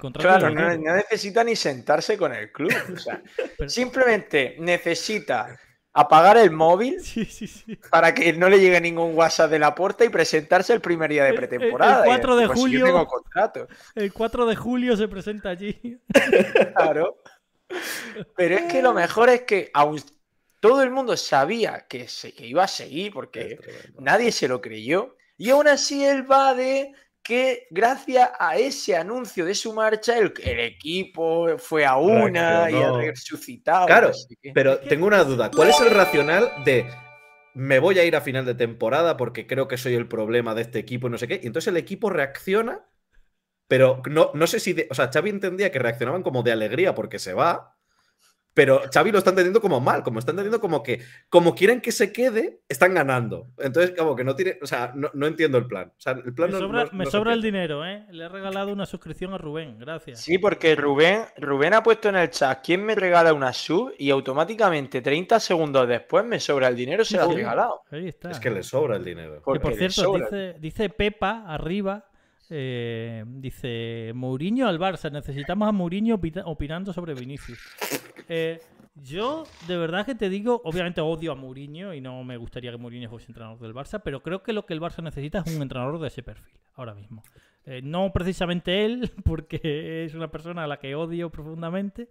contrato claro, no, necesita ni sentarse con el club. Simplemente necesita apagar el móvil para que no le llegue ningún WhatsApp de la puerta y presentarse el primer día de pretemporada. El, 4 de pues julio. contrato. El 4 de julio se presenta allí. Claro. Pero es que lo mejor es que todo el mundo sabía que, que iba a seguir porque nadie se lo creyó. Y aún así él va de que gracias a ese anuncio de su marcha, el, el equipo fue a una y ha resucitado. Claro, pero tengo una duda. ¿Cuál es el racional de me voy a ir a final de temporada porque creo que soy el problema de este equipo y no sé qué? Y entonces el equipo reacciona pero no, no sé si. o sea, Xavi entendía que reaccionaban como de alegría porque se va. Pero Xavi lo está entendiendo como mal, como están entendiendo como que, como quieren que se quede, están ganando. Entonces, como que no tiene, o sea, no, entiendo el plan. O sea, el plan me sobra, me sobra el dinero, ¿eh? Le he regalado una suscripción a Rubén, gracias. Sí, porque Rubén, Rubén ha puesto en el chat, ¿quién me regala una sub? Y automáticamente, 30 segundos después, me sobra el dinero, se ha regalado. Ahí está. Es que le sobra el dinero. Porque por cierto, dice, dice Pepa arriba eh, dice Mourinho al Barça, necesitamos a Mourinho opinando sobre Vinicius. Eh, yo de verdad que te digo, obviamente odio a Mourinho y no me gustaría que Mourinho fuese entrenador del Barça, pero creo que lo que el Barça necesita es un entrenador de ese perfil ahora mismo. Eh, no precisamente él, porque es una persona a la que odio profundamente,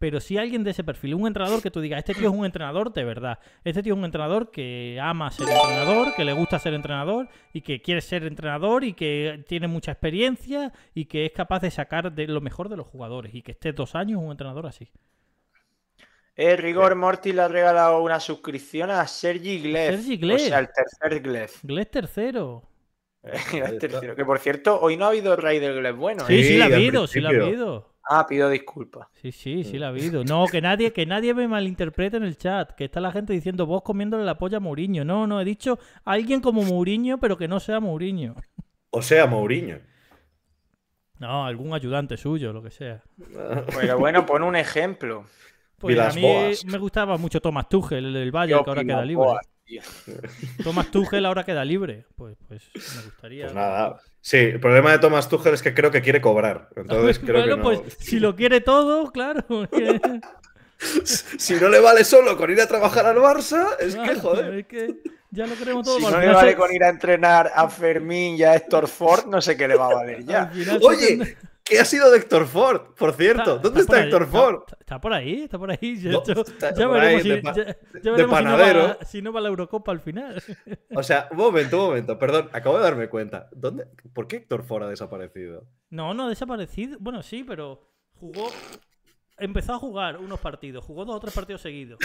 pero si alguien de ese perfil, un entrenador que tú digas, este tío es un entrenador de verdad, este tío es un entrenador que ama ser entrenador, que le gusta ser entrenador y que quiere ser entrenador y que tiene mucha experiencia y que es capaz de sacar de lo mejor de los jugadores y que esté dos años un entrenador así. El eh, rigor, Mortis le ha regalado una suscripción a Sergi Glez. Sergi Glez. O sea, tercer Glez. Glez tercero. tercero. Que por cierto, hoy no ha habido rey del Glez bueno. Sí, sí, ¿eh? la ha habido, sí la ha habido. Ah, pido disculpas. Sí, sí, sí la ha eh. habido. No, que nadie, que nadie me malinterprete en el chat, que está la gente diciendo vos comiéndole la polla a Mourinho. No, no, he dicho alguien como Mourinho, pero que no sea Mourinho. O sea, Mourinho. No, algún ayudante suyo, lo que sea. Pero bueno, pon un ejemplo. Pues a mí me gustaba mucho Thomas Tuchel, el del Valle, que ahora queda libre. Tomas Thomas Tuchel ahora queda libre. Pues, pues me gustaría. Pues nada. Sí, el problema de Thomas Tuchel es que creo que quiere cobrar. Entonces creo que pues si lo quiere todo, claro. si no le vale solo con ir a trabajar al Barça, es que joder. ya todo. Si no le vale con ir a entrenar a Fermín y a Héctor Ford, no sé qué le va a valer ya. Oye, ¿Qué ha sido de Héctor Ford, por cierto? ¿Dónde está, Héctor Ford? Está, por ahí, está por ahí. ya, veremos, si, Si no, va, a la Eurocopa al final. O sea, un momento, un momento, perdón, acabo de darme cuenta. ¿Dónde, ¿Por qué Héctor Ford ha desaparecido? No, no ha desaparecido. Bueno, sí, pero jugó. Empezó a jugar unos partidos, jugó dos o tres partidos seguidos.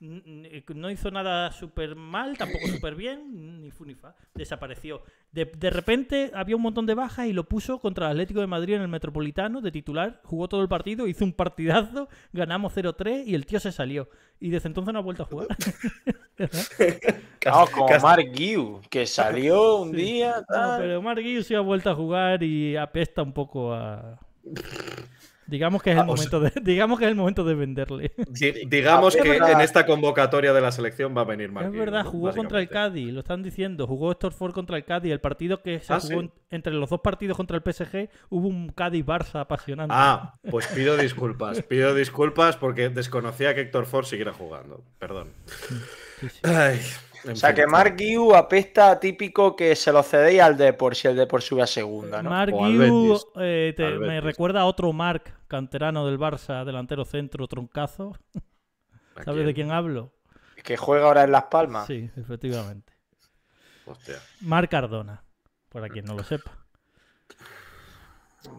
Eh, no hizo nada súper mal, tampoco súper bien, ni funifa, desapareció. De, repente había un montón de bajas y lo puso contra el Atlético de Madrid en el Metropolitano de titular, jugó todo el partido, hizo un partidazo, ganamos 0-3 y el tío se salió. Y desde entonces no ha vuelto a jugar. no, como que salió un día. pero Mark sí ha vuelto a jugar y apesta un poco a... Ah, digamos que es el momento de, digamos que el momento de venderle. digamos que en esta convocatoria de la selección va a venir Marquinhos. Es verdad, jugó contra el Cádiz, lo están diciendo, jugó Héctor Ford contra el Cádiz, el partido que se ah, jugó entre los dos partidos contra el PSG, hubo un Cádiz Barça apasionante. Ah, pues pido disculpas, pido disculpas porque desconocía que Héctor Ford siguiera jugando. Perdón. O sea que Mark apesta típico que se lo cedéis al Depor si el Depor sube a segunda, ¿no? Mark eh, me recuerda a otro Mark canterano del Barça, delantero centro, troncazo. ¿Sabes de quién hablo? Que juega ahora en Las Palmas. Sí, efectivamente. Hostia. Marc Cardona, Por quien no lo sepa.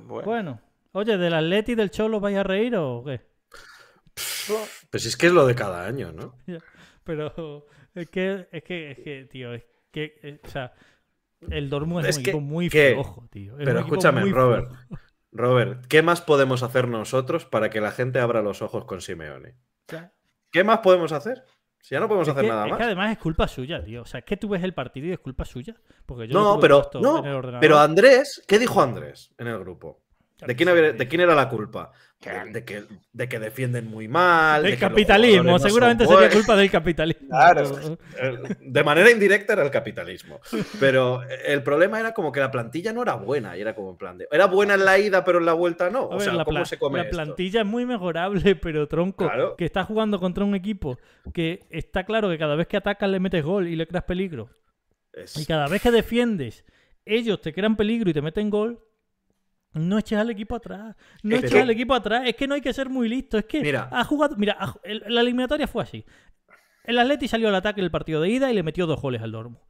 Bueno. bueno. Oye, ¿del Atleti del Cholo vais a reír o qué? Pues es que es lo de cada año, ¿no? Pero es que, es que, tío, es que, o sea, el Dortmund es, un equipo muy flojo, tío. pero escúchame, Robert. Robert, ¿qué más podemos hacer nosotros para que la gente abra los ojos con Simeone? ¿Qué más podemos hacer? Si ya no podemos hacer nada nada es más. Que además es culpa suya, tío. O sea, es que tú ves el partido y es culpa suya. Porque yo no, pero, no, pero Andrés, ¿qué dijo Andrés en el grupo? ¿De quién, era, ¿De era la culpa? De, que, defienden muy mal. el capitalismo, seguramente sería culpa del capitalismo. Eh, de manera indirecta era el capitalismo. Pero el problema era como que la plantilla no era buena. Y era como Era buena en la ida, pero en la vuelta no. o sea, la se La plantilla es muy mejorable, pero tronco. Que está jugando contra un equipo que está claro que cada vez que atacas le metes gol y le creas peligro. Y cada vez que defiendes, ellos te crean peligro y te meten gol no eches al equipo atrás. No eches al equipo atrás. Es que no hay que ser muy listo. Es que ha jugado. Mira, la eliminatoria fue así. El Atleti salió al ataque el partido de ida y le metió dos goles al Dortmund.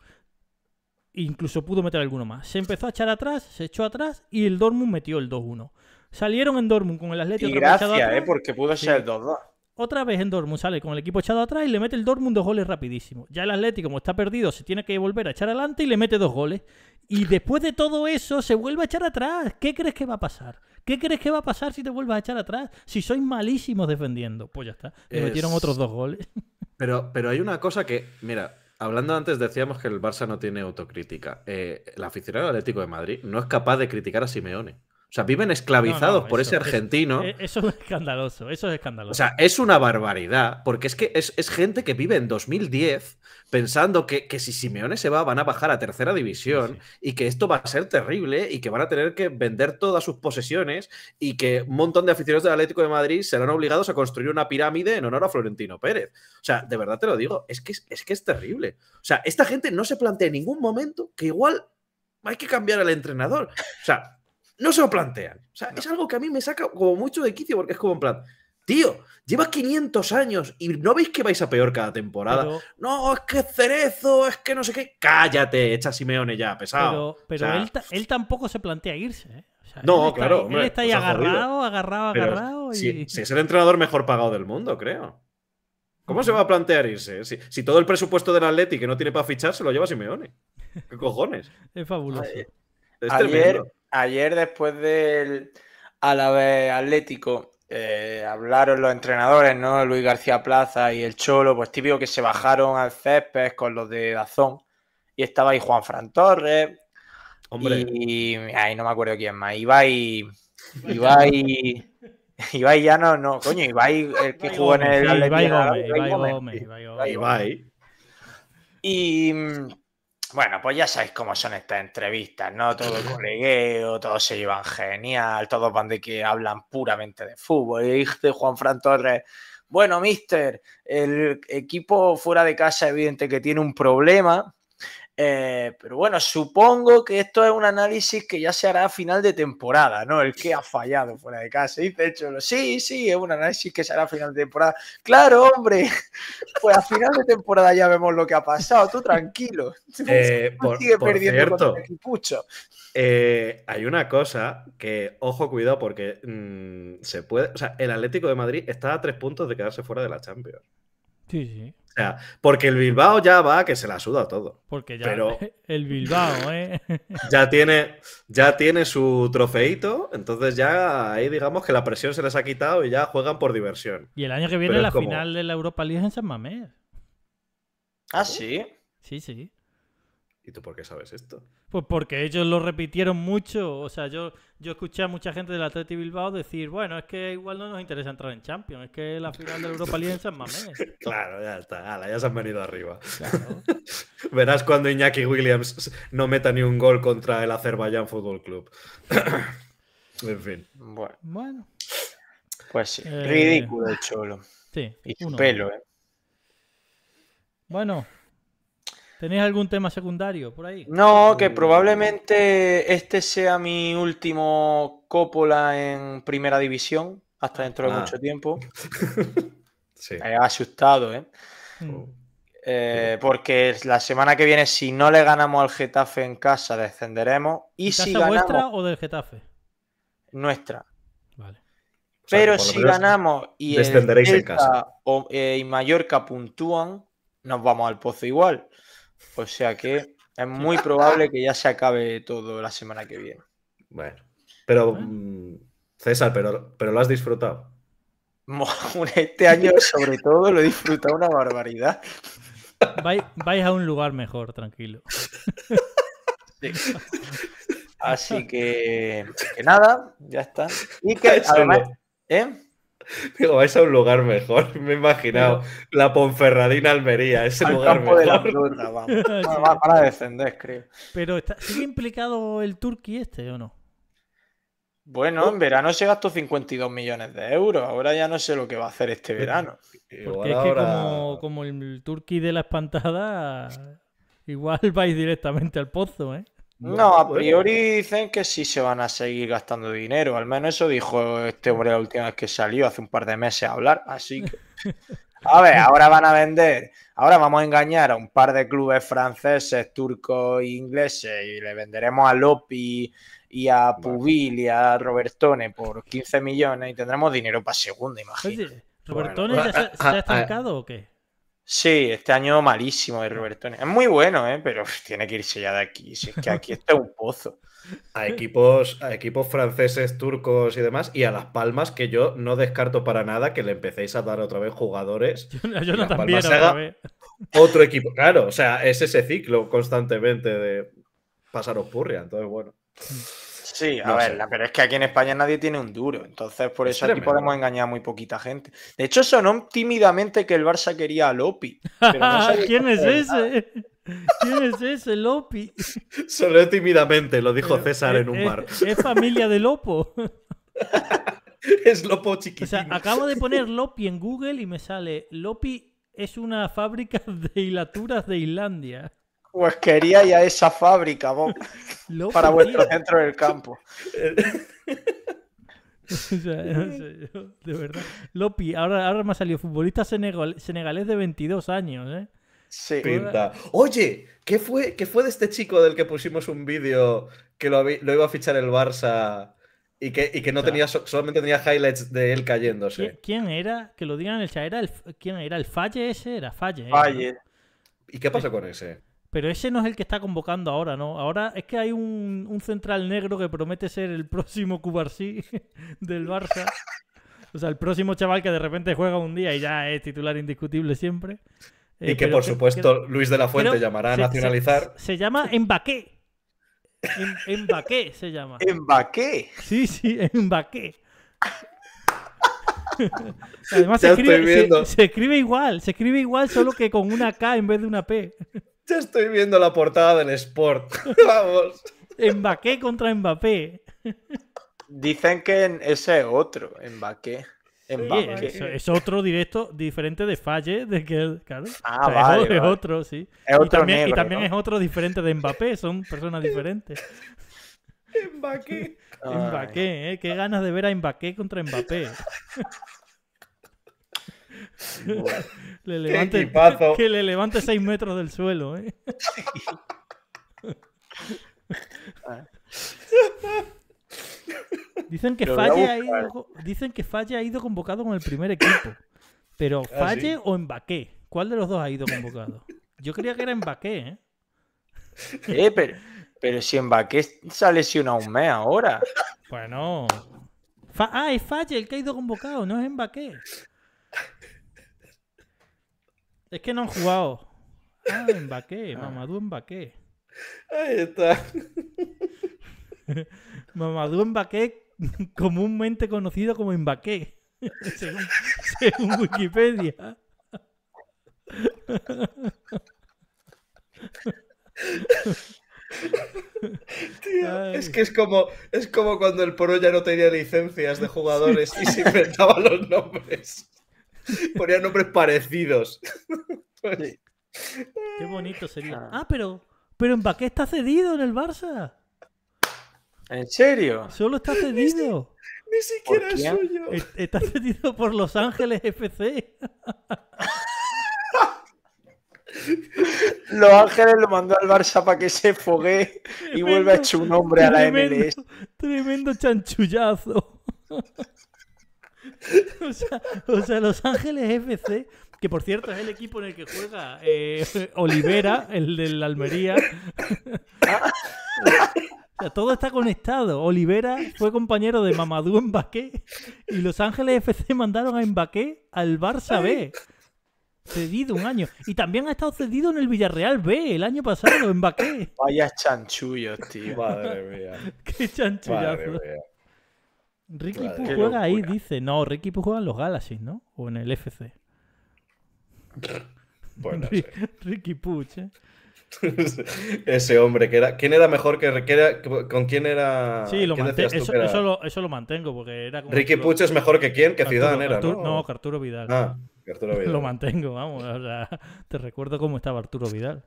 Incluso pudo meter alguno más. Se empezó a echar atrás, se echó atrás y el Dortmund metió el 2-1. Salieron en Dortmund con el Atleti. Y gracias, eh, porque pudo ser el 2-2. Otra vez en Dortmund sale con el equipo echado atrás y le mete el Dortmund dos goles rapidísimo. Ya el Atlético, como está perdido, se tiene que volver a echar adelante y le mete dos goles. Y después de todo eso, se vuelve a echar atrás. ¿Qué crees que va a pasar? ¿Qué crees que va a pasar si te vuelves a echar atrás? Si sois malísimos defendiendo. Pues ya está. Le metieron otros dos goles. Pero, pero hay una cosa que, mira, Hablando antes, decíamos que el Barça no tiene autocrítica. Eh, la afición del Atlético de Madrid no es capaz de criticar a Simeone. O sea, viven esclavizados por ese argentino. Eh, eso es escandaloso, eso es escandaloso. O sea, es una barbaridad, porque es que es, gente que vive en 2010 pensando que, que, si Simeone se va van a bajar a tercera división y que esto va a ser terrible y que van a tener que vender todas sus posesiones y que un montón de aficionados del Atlético de Madrid serán obligados a construir una pirámide en honor a Florentino Pérez. O sea, de verdad te lo digo, es que es, es que es terrible. O sea, esta gente no se plantea en ningún momento que igual hay que cambiar al entrenador. O sea, no se lo plantean. O sea, es algo que a mí me saca como mucho de quicio, porque es como en plan, tío, llevas 500 años y no veis que vais a peor cada temporada. no, es que Cerezo, es que no sé qué. Cállate, echa Simeone ya, pesado. Pero, él, tampoco se plantea irse, ¿eh? no, claro. él está ahí pues agarrado, agarrado, agarrado, si, es el entrenador mejor pagado del mundo, creo. ¿Cómo se va a plantear irse? Eh? Si, todo el presupuesto del Atleti que no tiene para fichar se lo lleva Simeone. ¿Qué cojones? Es fabuloso. es ayer, ayer después del Alavés Atlético eh, hablaron los entrenadores, ¿no? Luis García Plaza y el Cholo, pues típico que se bajaron al césped con los de Dazón y estaba ahí Juan Fran Torres. Hombre. Y, no me acuerdo quién más. Ibai. Ibai. Ibai ya no, no, coño, Ibai, el que jugó en el Ibai Gómez, Ibai Gómez, Ibai bueno, pues ya sabéis cómo son estas entrevistas, ¿no? Todo el colegueo, todos se llevan genial, todos van de que hablan puramente de fútbol. Y dice Juan Fran Torres, bueno, mister, el equipo fuera de casa evidente que tiene un problema, eh, pero bueno, supongo que esto es un análisis que ya se hará a final de temporada, ¿no? El que ha fallado fuera de casa. sí, sí, es un análisis que se hará a final de temporada. Claro, hombre, pues a final de temporada ya vemos lo que ha pasado, tú tranquilo. Eh, eh, hay una cosa que, ojo, cuidado, porque mm, se puede. O sea, el Atlético de Madrid está a tres puntos de quedarse fuera de la Champions. Sí, sí sea, porque el Bilbao ya va que se la suda todo. Porque ya el Bilbao, ¿eh? ya, tiene, ya tiene su trofeito, entonces ya ahí digamos que la presión se les ha quitado y ya juegan por diversión. Y el año que viene la final de la Europa League en San Mamés. ¿Ah, sí? Uh, sí, sí. ¿Y tú por qué sabes esto? Pues porque ellos lo repitieron mucho. O sea, yo yo escuché a mucha gente del Atleti Bilbao decir, bueno, es que igual no nos interesa entrar en Champions, es que la final de Europa League en San Claro, ya está, ya se han venido arriba. Verás cuando Iñaki Williams no meta ni un gol contra el Azerbaiyán Fútbol Club. en fin. Bueno. Pues sí, eh, ridículo el cholo. Sí, y su pelo, ¿eh? Bueno, ¿Tenéis algún tema secundario por ahí? No, que uh. probablemente este sea mi último Coppola en primera división, hasta dentro de ah. mucho tiempo. sí. Me eh, ha asustado, ¿eh? Mm. Oh. eh porque la semana que viene, si no le ganamos al Getafe en casa, descenderemos. ¿Y si ganamos... vuestra o del Getafe? Nuestra. Vale. Pero si ganamos y, el casa. Eh, y Mallorca puntúan, nos vamos al pozo igual. O sea que es muy probable que ya se acabe todo la semana que viene. Bueno, pero mm, César, pero, lo has disfrutado. Este año sobre todo lo he disfrutado una barbaridad. Vais, a un lugar mejor, tranquilo. Así que, nada, ya está. Y que además, ¿eh? Digo, vais a un lugar mejor. Me he imaginado la Ponferradina Almería, ese lugar mejor. De para descender, creo. Pero está, ¿sigue implicado el Turqui este o no? Bueno, en verano se gastó 52 millones de euros. Ahora ya no sé lo que va a hacer este verano. Porque es que como, como, el Turqui de la espantada, igual vais directamente al pozo, ¿eh? No, a priori dicen que sí se van a seguir gastando dinero. Al menos eso dijo este hombre la última vez que salió hace un par de meses a hablar. Así que. A ver, ahora van a vender. Ahora vamos a engañar a un par de clubes franceses, turcos e ingleses y le venderemos a Lopi y a Pubil y a Robertone por 15 millones y tendremos dinero para segunda, imagínate. ¿Robertone se ha estancado o qué? Sí, este año malísimo de Roberto. Es muy bueno, ¿eh? pero tiene que irse ya de aquí. Si es que aquí está un pozo. A equipos, equipos franceses, turcos y demás, y a Las Palmas, que yo no descarto para nada que le empecéis a dar otra vez jugadores. Yo, no ¿eh? otro equipo. Claro, o sea, es ese ciclo constantemente de pasaros purria. Entonces, bueno. Mm. Sí, a ver, pero es que aquí en España nadie tiene un duro, entonces por eso aquí podemos engañar a muy poquita gente. De hecho, sonó tímidamente que el Barça quería a Lopi. ¿Quién es ese? ¿Quién es ese Lopi? Sonó tímidamente, lo dijo César en un eh, bar. Eh, es, familia de Lopo. es Lopo chiquitito. acabo de poner Lopi en Google y me sale Lopi es una fábrica de hilaturas de Islandia. Pues quería ya esa fábrica, vos. para vuestro centro del campo. o de verdad. Lopi, ahora, ahora me ha salido futbolista senegal, senegalés de 22 años, ¿eh? Sí. Oye, ¿qué fue, ¿qué fue de este chico del que pusimos un vídeo que lo, iba a fichar el Barça y que, que no tenía, solamente tenía highlights de él cayéndose? ¿Quién, era? Que lo digan el quién era el Falle ese? Era Falle. ¿eh? Falle. ¿Y qué pasa con ese? Pero ese no es el que está convocando ahora, ¿no? Ahora es que hay un, central negro que promete ser el próximo Cubarsí del Barça. O sea, el próximo chaval que de repente juega un día y ya es titular indiscutible siempre. y eh, que por supuesto Luis de la Fuente llamará a nacionalizar. Se, llama Embaqué. Embaqué se llama. ¿Embaqué? Em, sí, sí, Embaqué. Además se escribe igual, se escribe igual, solo que con una K en vez de una P estoy viendo la portada del Sport. Vamos. Mbappé contra Mbappé. Dicen que ese es otro, Mbappé. Es, otro directo diferente de Falle, de que Ah, es, otro, sí. y también, es otro diferente de Mbappé, son personas diferentes. Mbappé. Mbappé, ¿eh? Qué ganas de ver a Mbappé contra Mbappé. que le levante 6 metros del suelo. ¿eh? Dicen que, Falle ha ido, dicen que ha ido convocado con el primer equipo. Pero ah, Falle o Embaqué. ¿Cuál de los dos ha ido convocado? Yo creía que era Embaqué, ¿eh? Eh, pero, si Embaqué se ha lesionado un mes ahora. Bueno. ah, es Falle el que ha ido convocado, no es Embaqué. Es que no han jugado. Ah, Embaqué, ah. Mamadou Ahí está. Mamadou Embaqué, comúnmente conocido como Embaqué. según, Wikipedia. Tío, es que es como, es como cuando el Poro ya no tenía licencias de jugadores y se inventaban los nombres. Ponía nombres parecidos. Pues, Qué bonito sería. Ah, ah pero, pero ¿en Mbappé está cedido en el Barça. ¿En serio? Solo está cedido. Ni, siquiera es suyo. E-, está cedido por Los Ángeles FC. Los Ángeles lo mandó al Barça para que se fogue y vuelva hecho un hombre a la MLS. Tremendo chanchullazo. o, sea, Los Ángeles FC, que por cierto es el equipo en el que juega eh, Olivera, el del Almería. O todo está conectado. Olivera fue compañero de Mamadou Embaque y Los Ángeles FC mandaron a Embaque al Barça B. Cedido un año. Y también ha estado cedido en el Villarreal B el año pasado, Embaque. Vaya chanchullos, tío. Madre mía. Qué chanchullazo. Ricky Puch juega ahí, dice. No, Ricky Puch juega en los Galaxy, ¿no? O en el FC. Bueno, sí. Ricky Puch, ¿eh? Ese hombre que era. ¿Quién era mejor que, con quién era? Sí, eso, lo, mantengo Ricky Puch es mejor que quién, que Ciudad era. no, Arturo Vidal. Ah, Arturo Vidal. lo mantengo, vamos. te recuerdo cómo estaba Arturo Vidal.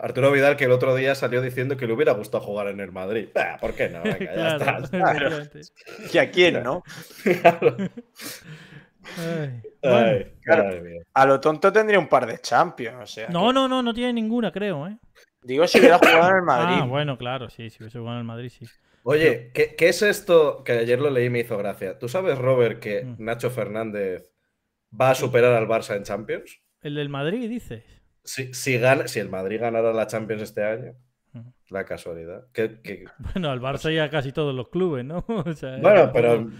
Arturo Vidal, que el otro día salió diciendo que le hubiera gustado jugar en el Madrid. Ah, ¿Por qué no? ¿Y a quién, no? A lo tonto tendría un par de champions. O sea, no, no, no, no tiene ninguna, creo. ¿eh? Digo, si hubiera jugado en el Madrid. Ah, bueno, claro, sí, si hubiese jugado en el Madrid, sí. Oye, ¿qué, ¿qué, es esto que ayer lo leí y me hizo gracia? ¿Tú sabes, Robert, que mm. Nacho Fernández va a superar al Barça en Champions? El del Madrid, dices. Si, si, el Madrid ganara la Champions este año, la casualidad. Bueno, al Barça y a casi todos los clubes, ¿no? bueno, pero.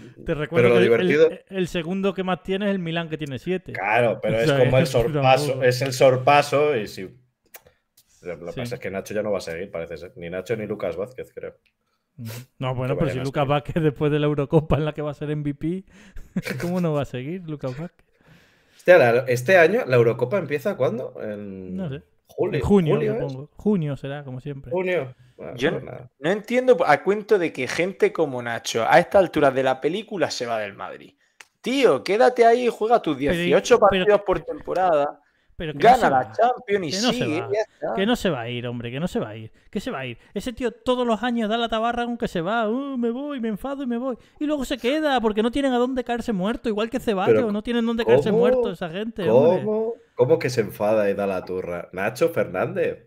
divertido... el, segundo que más tiene es el Milán, que tiene siete. Claro, pero es como el sorpaso. Es el sorpaso y si. Lo que pasa es que Nacho ya no va a seguir, parece ser. Ni Nacho ni Lucas Vázquez, creo. No, bueno, pero si Lucas Vázquez después de la Eurocopa en la que va a ser MVP, ¿cómo no va a seguir Lucas Vázquez? Este, año, ¿la Eurocopa empieza cuando En... junio, ¿eh? Junio será, como siempre. Junio. Yo pues no, entiendo a cuento de que gente como Nacho, a esta altura de la película, se va del Madrid. Tío, quédate ahí y juega tus 18 partidos por temporada. Gana la Champions y que no, sigue, que no se va a ir, hombre, que no se va a ir. Que se va a ir. Ese tío todos los años da la tabarra aunque se va. Uh, me voy, me enfado y me voy. Y luego se queda porque no tienen a dónde caerse muerto, igual que Ceballos. No tienen dónde caerse muerto esa gente. ¿cómo, ¿Cómo que se enfada y da la turra? Nacho Fernández.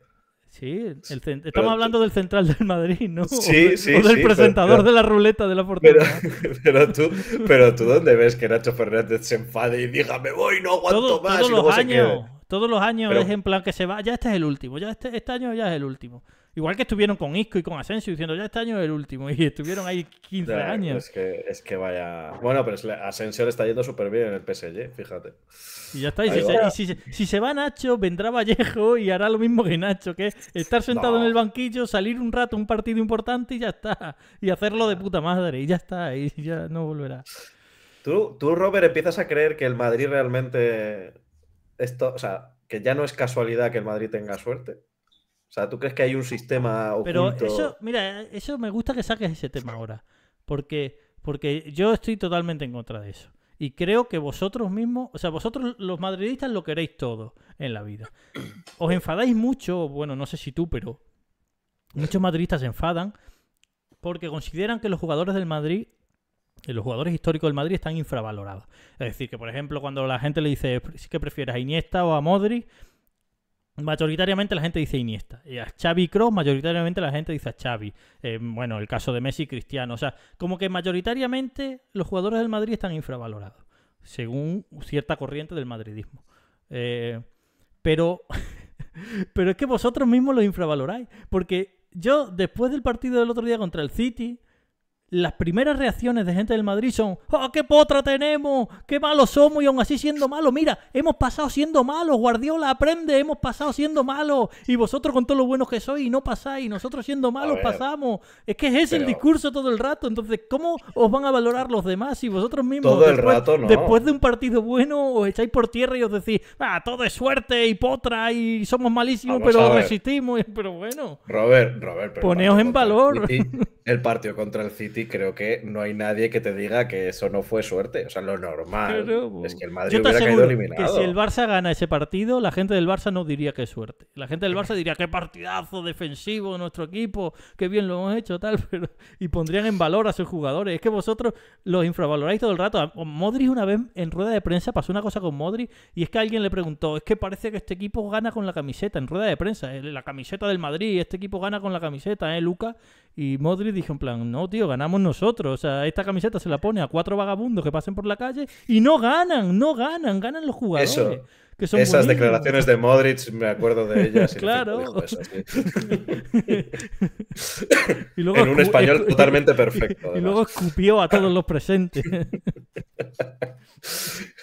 Sí, estamos hablando del central del Madrid, ¿no? Sí, sí. O del presentador de la ruleta de la fortuna. Pero, tú, pero tú, ¿dónde ves que Nacho Fernández se enfade y diga, me voy, no aguanto más? Todos y los años. Todos los años es en plan que se va, ya este es el último, ya este, este año ya es el último. Igual que estuvieron con Isco y con Asensio diciendo ya este año es el último y estuvieron ahí 15 años. Es que, es que vaya. Bueno, pero Asensio le está yendo súper bien en el PSG, fíjate. Y ya está. Y, si se, va Nacho, vendrá Vallejo y hará lo mismo que Nacho, que es estar sentado en el banquillo, salir un rato un partido importante y ya está. Y hacerlo de puta madre y ya está. Y ya no volverá. Tú, tú Robert, empiezas a creer que el Madrid realmente esto, o sea, que ya no es casualidad que el Madrid tenga suerte. O sea, ¿tú crees que hay un sistema Pero eso, mira, eso me gusta que saques ese tema ahora, porque, porque yo estoy totalmente en contra de eso. Y creo que vosotros mismos, o sea, vosotros los madridistas lo queréis todo en la vida. Os enfadáis mucho, bueno, no sé si tú, pero muchos madridistas se enfadan porque consideran que los jugadores del Madrid eh, los jugadores históricos del Madrid están infravalorados. Es decir, que por ejemplo, cuando la gente le dice que prefieres a Iniesta o a Modri mayoritariamente la gente dice Iniesta. Y a Xavi Cross, mayoritariamente la gente dice a Xavi. Eh, bueno, el caso de Messi Cristiano. O sea, como que mayoritariamente los jugadores del Madrid están infravalorados, según cierta corriente del madridismo. Eh, pero, pero es que vosotros mismos los infravaloráis. Porque yo, después del partido del otro día contra el City las primeras reacciones de gente del Madrid son, ah, qué potra tenemos! ¡Qué malos somos! Y aún así siendo malos, mira, hemos pasado siendo malos, Guardiola aprende, hemos pasado siendo malos, y vosotros con todo lo buenos que sois no pasáis, nosotros siendo malos pasamos. Es que es ese el discurso todo el rato, entonces, ¿cómo os van a valorar los demás si vosotros mismos después, de un partido bueno os echáis por tierra y os decís, ah, todo es suerte y potra y somos malísimos, pero resistimos, pero bueno. Robert, Robert, poneos en valor. el partido contra el City creo que no hay nadie que te diga que eso no fue suerte. O sea, lo normal es que el Madrid Yo te hubiera eliminado. Que si el Barça gana ese partido, la gente del Barça no diría que suerte. La gente del Barça diría qué partidazo defensivo nuestro equipo, qué bien lo hemos hecho, tal. Y pondrían en valor a sus jugadores. Es que vosotros los infravaloráis todo el rato. Modri una vez en rueda de prensa pasó una cosa con Modri y es que alguien le preguntó, es que parece que este equipo gana con la camiseta en rueda de prensa, eh, la camiseta del Madrid, este equipo gana con la camiseta, ¿eh, Luca? Y Modric dijo en plan, no, tío, ganamos nosotros. O sea, esta camiseta se la pone a cuatro vagabundos que pasen por la calle y no ganan, no ganan, ganan los jugadores. Esas declaraciones de Modric, me acuerdo de ellas. claro. y en un español totalmente perfecto. Y luego escupió a todos los presentes.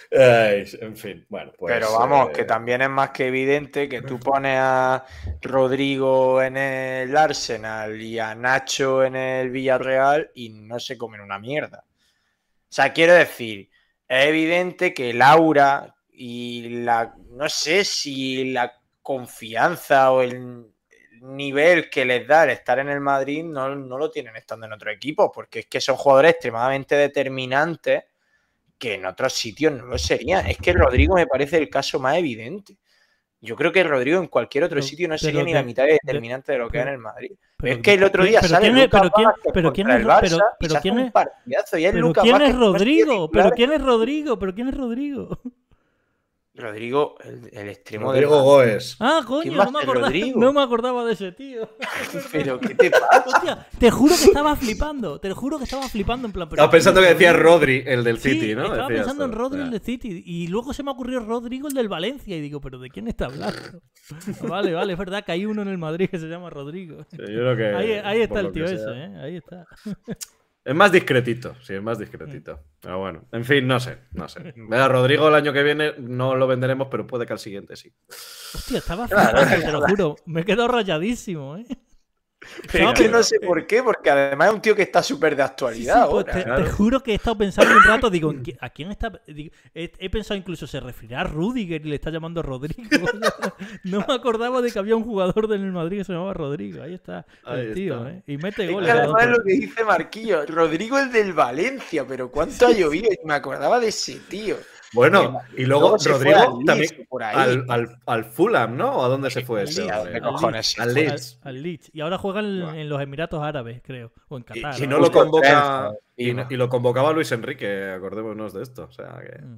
en fin, bueno, pues. Pero vamos, que eh, también es más que evidente que tú pones a Rodrigo en el Arsenal y a Nacho en el Villarreal y no se comen una mierda. O sea, quiero decir, es evidente que Laura y la. No sé si la confianza o el nivel que les da el estar en el Madrid no, no lo tienen estando en otro equipo, porque es que son jugadores extremadamente determinantes que en otros sitios no sería. Es que Rodrigo me parece el caso más evidente. Yo creo que Rodrigo en cualquier otro sitio no sería ni la mitad determinante de, lo que era en el Madrid. es que el otro día sale Lucas es Rodrigo? ¿Pero quién es Rodrigo? ¿Pero quién es Rodrigo? Rodrigo, el, el extremo Rodrigo Goes. Ah, coño, no me, acordaba, no me, acordaba, de ese tío. pero, ¿qué te pasa? te juro que estaba flipando. Te juro que estaba flipando en plan. estaba pensando que decía Rodri, el del City, ¿no? Estaba pensando en Rodri, el del City. Y luego se me ocurrió Rodrigo, el del Valencia. Y digo, ¿pero de quién está hablando? vale, vale, es verdad que hay uno en el Madrid que se llama Rodrigo. yo que, ahí, está el tío ese, ¿eh? Ahí está. Es más discretito, sí, es más discretito. Mm. Pero bueno, en fin, no sé, no sé. A Rodrigo el año que viene no lo venderemos, pero puede que al siguiente sí. Hostia, estaba te lo juro. Me quedo rayadísimo, ¿eh? Pero es que no sé eh, por qué, porque además es un tío que está súper de actualidad. Pues, ahora, te, juro que he estado pensando un rato, digo, ¿a quién está? he, pensado incluso, ¿se referirá a Rudiger y le está llamando Rodrigo? no me acordaba de que había un jugador del Madrid que se llamaba Rodrigo. Ahí está el tío, ¿eh? Y mete goles. además lo que dice Marquillo, Rodrigo es del Valencia, pero ¿cuánto ha llovido? Y me acordaba de ese tío. Bueno, y luego, Rodrigo también Al, al, Fulham, ¿no? ¿A dónde se fue ese? Al Leeds. Y ahora juega en, los Emiratos Árabes, creo. O en Qatar. Y, no lo convoca, y, lo convocaba Luis Enrique, acordémonos de esto. O sea que. Mm.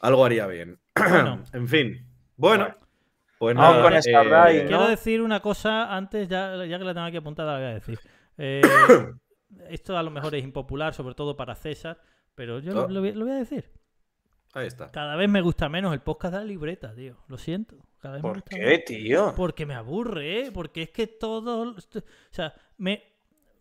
Algo haría bien. en fin. Bueno. Pues con eh, Quiero decir una cosa antes, ya, que la tengo aquí apuntada, la voy a decir. Eh, esto a lo mejor es impopular, sobre todo para César, pero yo oh. lo, voy a decir. Ahí está. Cada vez me gusta menos el podcast de la libreta, tío. Lo siento. Cada vez ¿Por me qué, tío? Porque me aburre, ¿eh? Porque es que todo... O sea, me,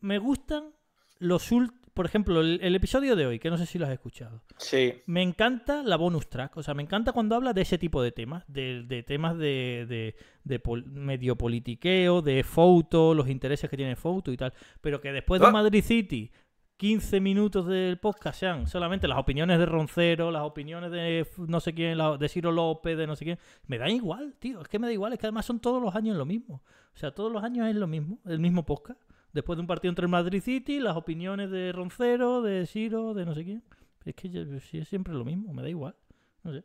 me gustan los por ejemplo, el, episodio de hoy, que no sé si lo has escuchado. Sí. Me encanta la bonus track. O sea, me encanta cuando habla de ese tipo de temas, de, temas de, de, medio politiqueo, de foto, los intereses que tiene foto y tal. Pero que después de ah. Madrid City 15 minutos del podcast sean solamente las opiniones de Roncero, las opiniones de no sé quién, de Ciro López, de no sé quién. Me da igual, tío. Es que me da igual. Es que además son todos los años lo mismo. O sea, todos los años es lo mismo, el mismo podcast. Después de un partido entre el Madrid City, las opiniones de Roncero, de Ciro, de no sé quién. Es que siempre es siempre lo mismo, me da igual. No sé.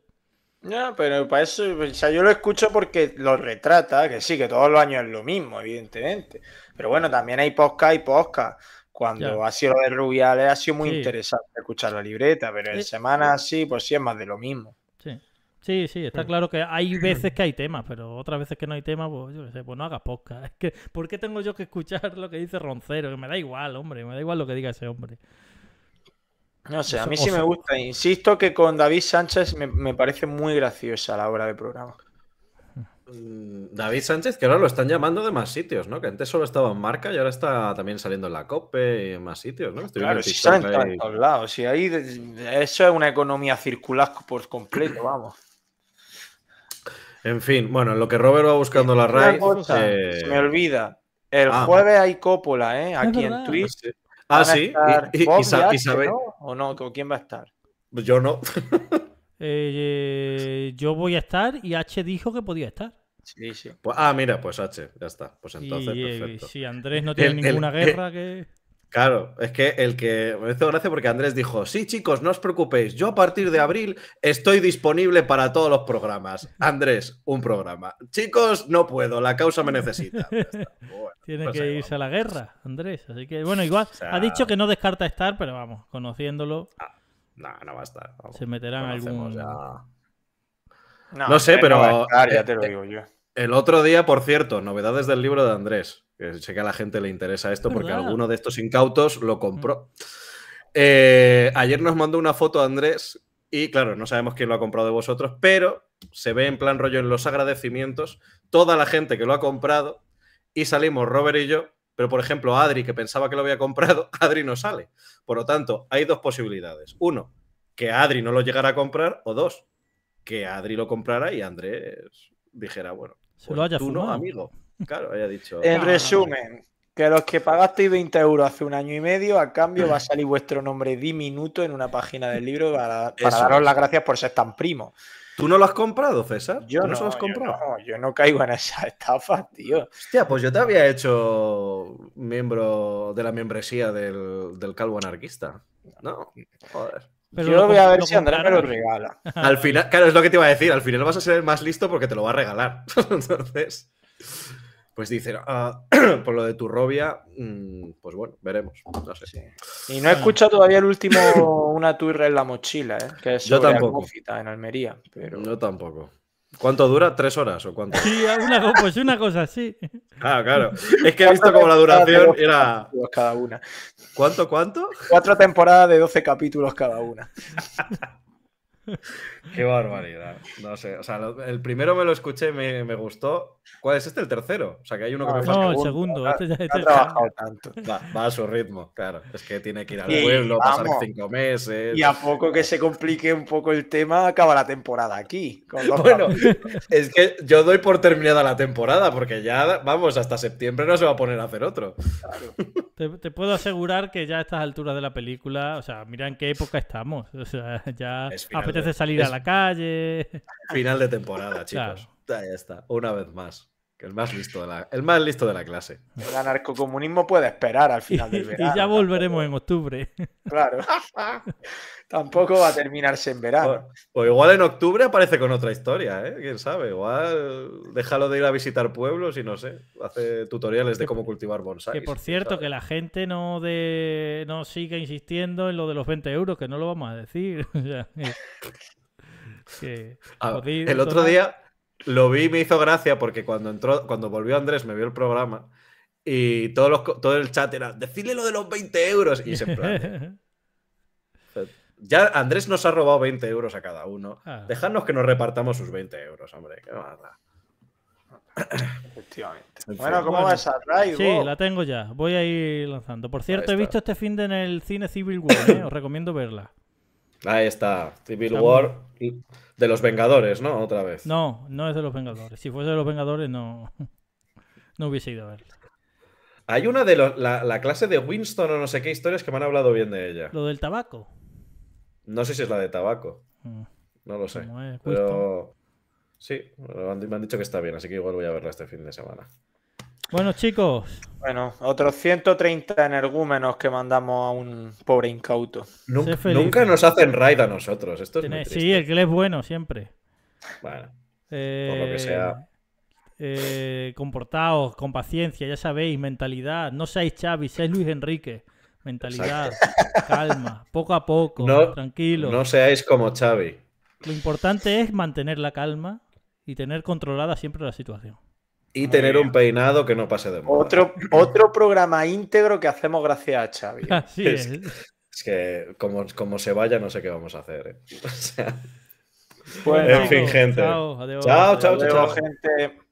No, pero para eso, o sea, yo lo escucho porque lo retrata, que sí, que todos los años es lo mismo, evidentemente. Pero bueno, también hay podcast y podcast. Cuando ha sido lo de Rubiales, ha sido muy interesante escuchar la libreta, pero en eh, Semana eh. sí, pues sí es más de lo mismo. Sí. Sí, sí, está mm. claro que hay veces que hay temas, pero otras veces que no hay temas, pues yo qué sé, pues no hagas podcast. Es que, ¿por qué tengo yo que escuchar lo que dice Roncero? Que me da igual, hombre, me da igual lo que diga ese hombre. No sé, a mí sí me gusta. Insisto que con David Sánchez me, me parece muy graciosa la hora de programa. Mm, David Sánchez, que ahora lo están llamando de más sitios, ¿no? Que antes solo estaba en marca y ahora está también saliendo en la COPE y en más sitios, ¿no? Estoy claro, si está en todos lados. Si ahí, eso es una economía circular por completo, vamos. En fin, bueno, lo que Robert va buscando la RAI. Eh, se me olvida. El ah. jueves hay cópola, ¿eh? Aquí en Twitch. Ah, sí. Ah, y, y, no? ¿Quién va a estar? Yo no. Eh, eh, yo voy a estar y H dijo que podía estar. Pues, ah, mira, pues H, ya está. Pues entonces, y, eh, Si Andrés no tiene ninguna guerra, que. Claro, es que el que. Me hizo gracia porque Andrés dijo: Sí, chicos, no os preocupéis, yo a partir de abril estoy disponible para todos los programas. Andrés, un programa. Chicos, no puedo, la causa me necesita. tiene pues que irse a la guerra, Andrés. Así que, bueno, igual. Ha dicho que no descarta estar, pero vamos, conociéndolo. Ah, no, no va a estar. se meterán algún. No, sé, pero. ya eh, te lo eh, digo yo. El otro día, por cierto, novedades del libro de Andrés. sé que a la gente le interesa esto porque alguno de estos incautos lo compró. Mm. Eh, ayer nos mandó una foto Andrés y claro, no sabemos quién lo ha comprado de vosotros, pero se ve en plan rollo en los agradecimientos toda la gente que lo ha comprado y salimos Robert y yo, pero por ejemplo Adri, que pensaba que lo había comprado, Adri no sale. Por lo tanto, hay dos posibilidades. Uno, que Adri no lo llegara a comprar o dos, que Adri lo comprara y Andrés dijera, bueno, pues tú no, amigo. Claro, haya dicho. en ah, resumen, que los que pagasteis 20 euros hace un año y medio, a cambio va a salir vuestro nombre diminuto en una página del libro para, daros las gracias por ser tan primo. ¿Tú no lo has comprado, César? Yo no, se lo has comprado. Yo no, yo no caigo en esa estafa, tío. Hostia, pues yo te había hecho miembro de la membresía del, del calvo anarquista. No, joder. Pero Yo voy a ver si Andrés me lo regala. Al final, claro, es lo que te iba a decir. Al final vas a ser el más listo porque te lo va a regalar. Entonces, pues dice, ah, por lo de tu robia, mm, pues bueno, veremos. No sé. Y no he ah. escuchado todavía el último Una Tuirra en la mochila, ¿eh? que es Yo tampoco. en Almería. Pero... Yo tampoco. ¿Cuánto dura? ¿Tres horas o cuánto? Sí, una, pues una cosa sí. Ah, claro. Es que he visto como la duración era. Cada una. ¿Cuánto, cuánto? Cuatro temporadas de doce capítulos cada una. Qué barbaridad. No sé, o sea, el primero me lo escuché me, gustó. ¿Cuál es este? El tercero. O sea, que hay uno que me falta. No, el segundo. Este ya Va, a su ritmo, claro. Es que tiene que ir al pueblo, pasar cinco meses. Y a poco que se complique un poco el tema, acaba la temporada aquí. bueno, es que yo doy por terminada la temporada, porque ya, vamos, hasta septiembre no se va a poner a hacer otro. Te, puedo asegurar que ya a estas alturas de la película, o sea, mira en qué época estamos. O sea, ya apetece salir a la calle. Final de temporada, chicos. está, una vez más. El más listo de la, el más listo de la clase. El anarcocomunismo puede esperar al final del verano. y ya volveremos en octubre. Claro. tampoco va a terminarse en verano. O, igual en octubre aparece con otra historia, ¿eh? Quién sabe. Igual déjalo de ir a visitar pueblos y no sé. Hace tutoriales de cómo cultivar bonsai. Que por cierto, que la gente no de no siga insistiendo en lo de los 20 euros, que no lo vamos a decir el otro día lo vi y me hizo gracia porque cuando entró, cuando volvió Andrés, me vio el programa y todo el chat era Decidle lo de los 20 euros. Y se ya Andrés nos ha robado 20 euros a cada uno. Ah. Dejadnos que nos repartamos sus 20 euros, hombre. Qué Efectivamente. Bueno, ¿cómo vas a Sí, la tengo ya. Voy a ir lanzando. Por cierto, he visto este fin en el cine Civil War. ¿eh? Os recomiendo verla. Ahí está, Civil War de los Vengadores, ¿no? Otra vez. No, no es de los Vengadores. Si fuese de los Vengadores, no, no hubiese ido a ver. Hay una de la, clase de Winston o no sé qué historias que me han hablado bien de ella. ¿Lo del tabaco? No sé si es la de tabaco. Mm. No lo sé. Pero sí, me han dicho que está bien, así que igual voy a verla este fin de semana. Bueno, chicos. Bueno, otros 130 energúmenos que mandamos a un pobre incauto. Nunca, nos hacen raid a nosotros. Esto es Sí, el que es bueno siempre. Bueno. Eh, por lo que sea. Eh, comportaos con paciencia, ya sabéis, mentalidad. No seáis Xavi, seáis Luis Enrique. Mentalidad, calma, poco a poco, no, tranquilo. No seáis como Xavi. Lo importante es mantener la calma y tener controlada siempre la situación. Y tener un peinado que no pase de moda. Otro, otro programa íntegro que hacemos gracias a Xavi. es. que como, se vaya, no sé qué vamos a hacer. ¿eh? en fin, gente. Chao, chao, chao, chao, gente.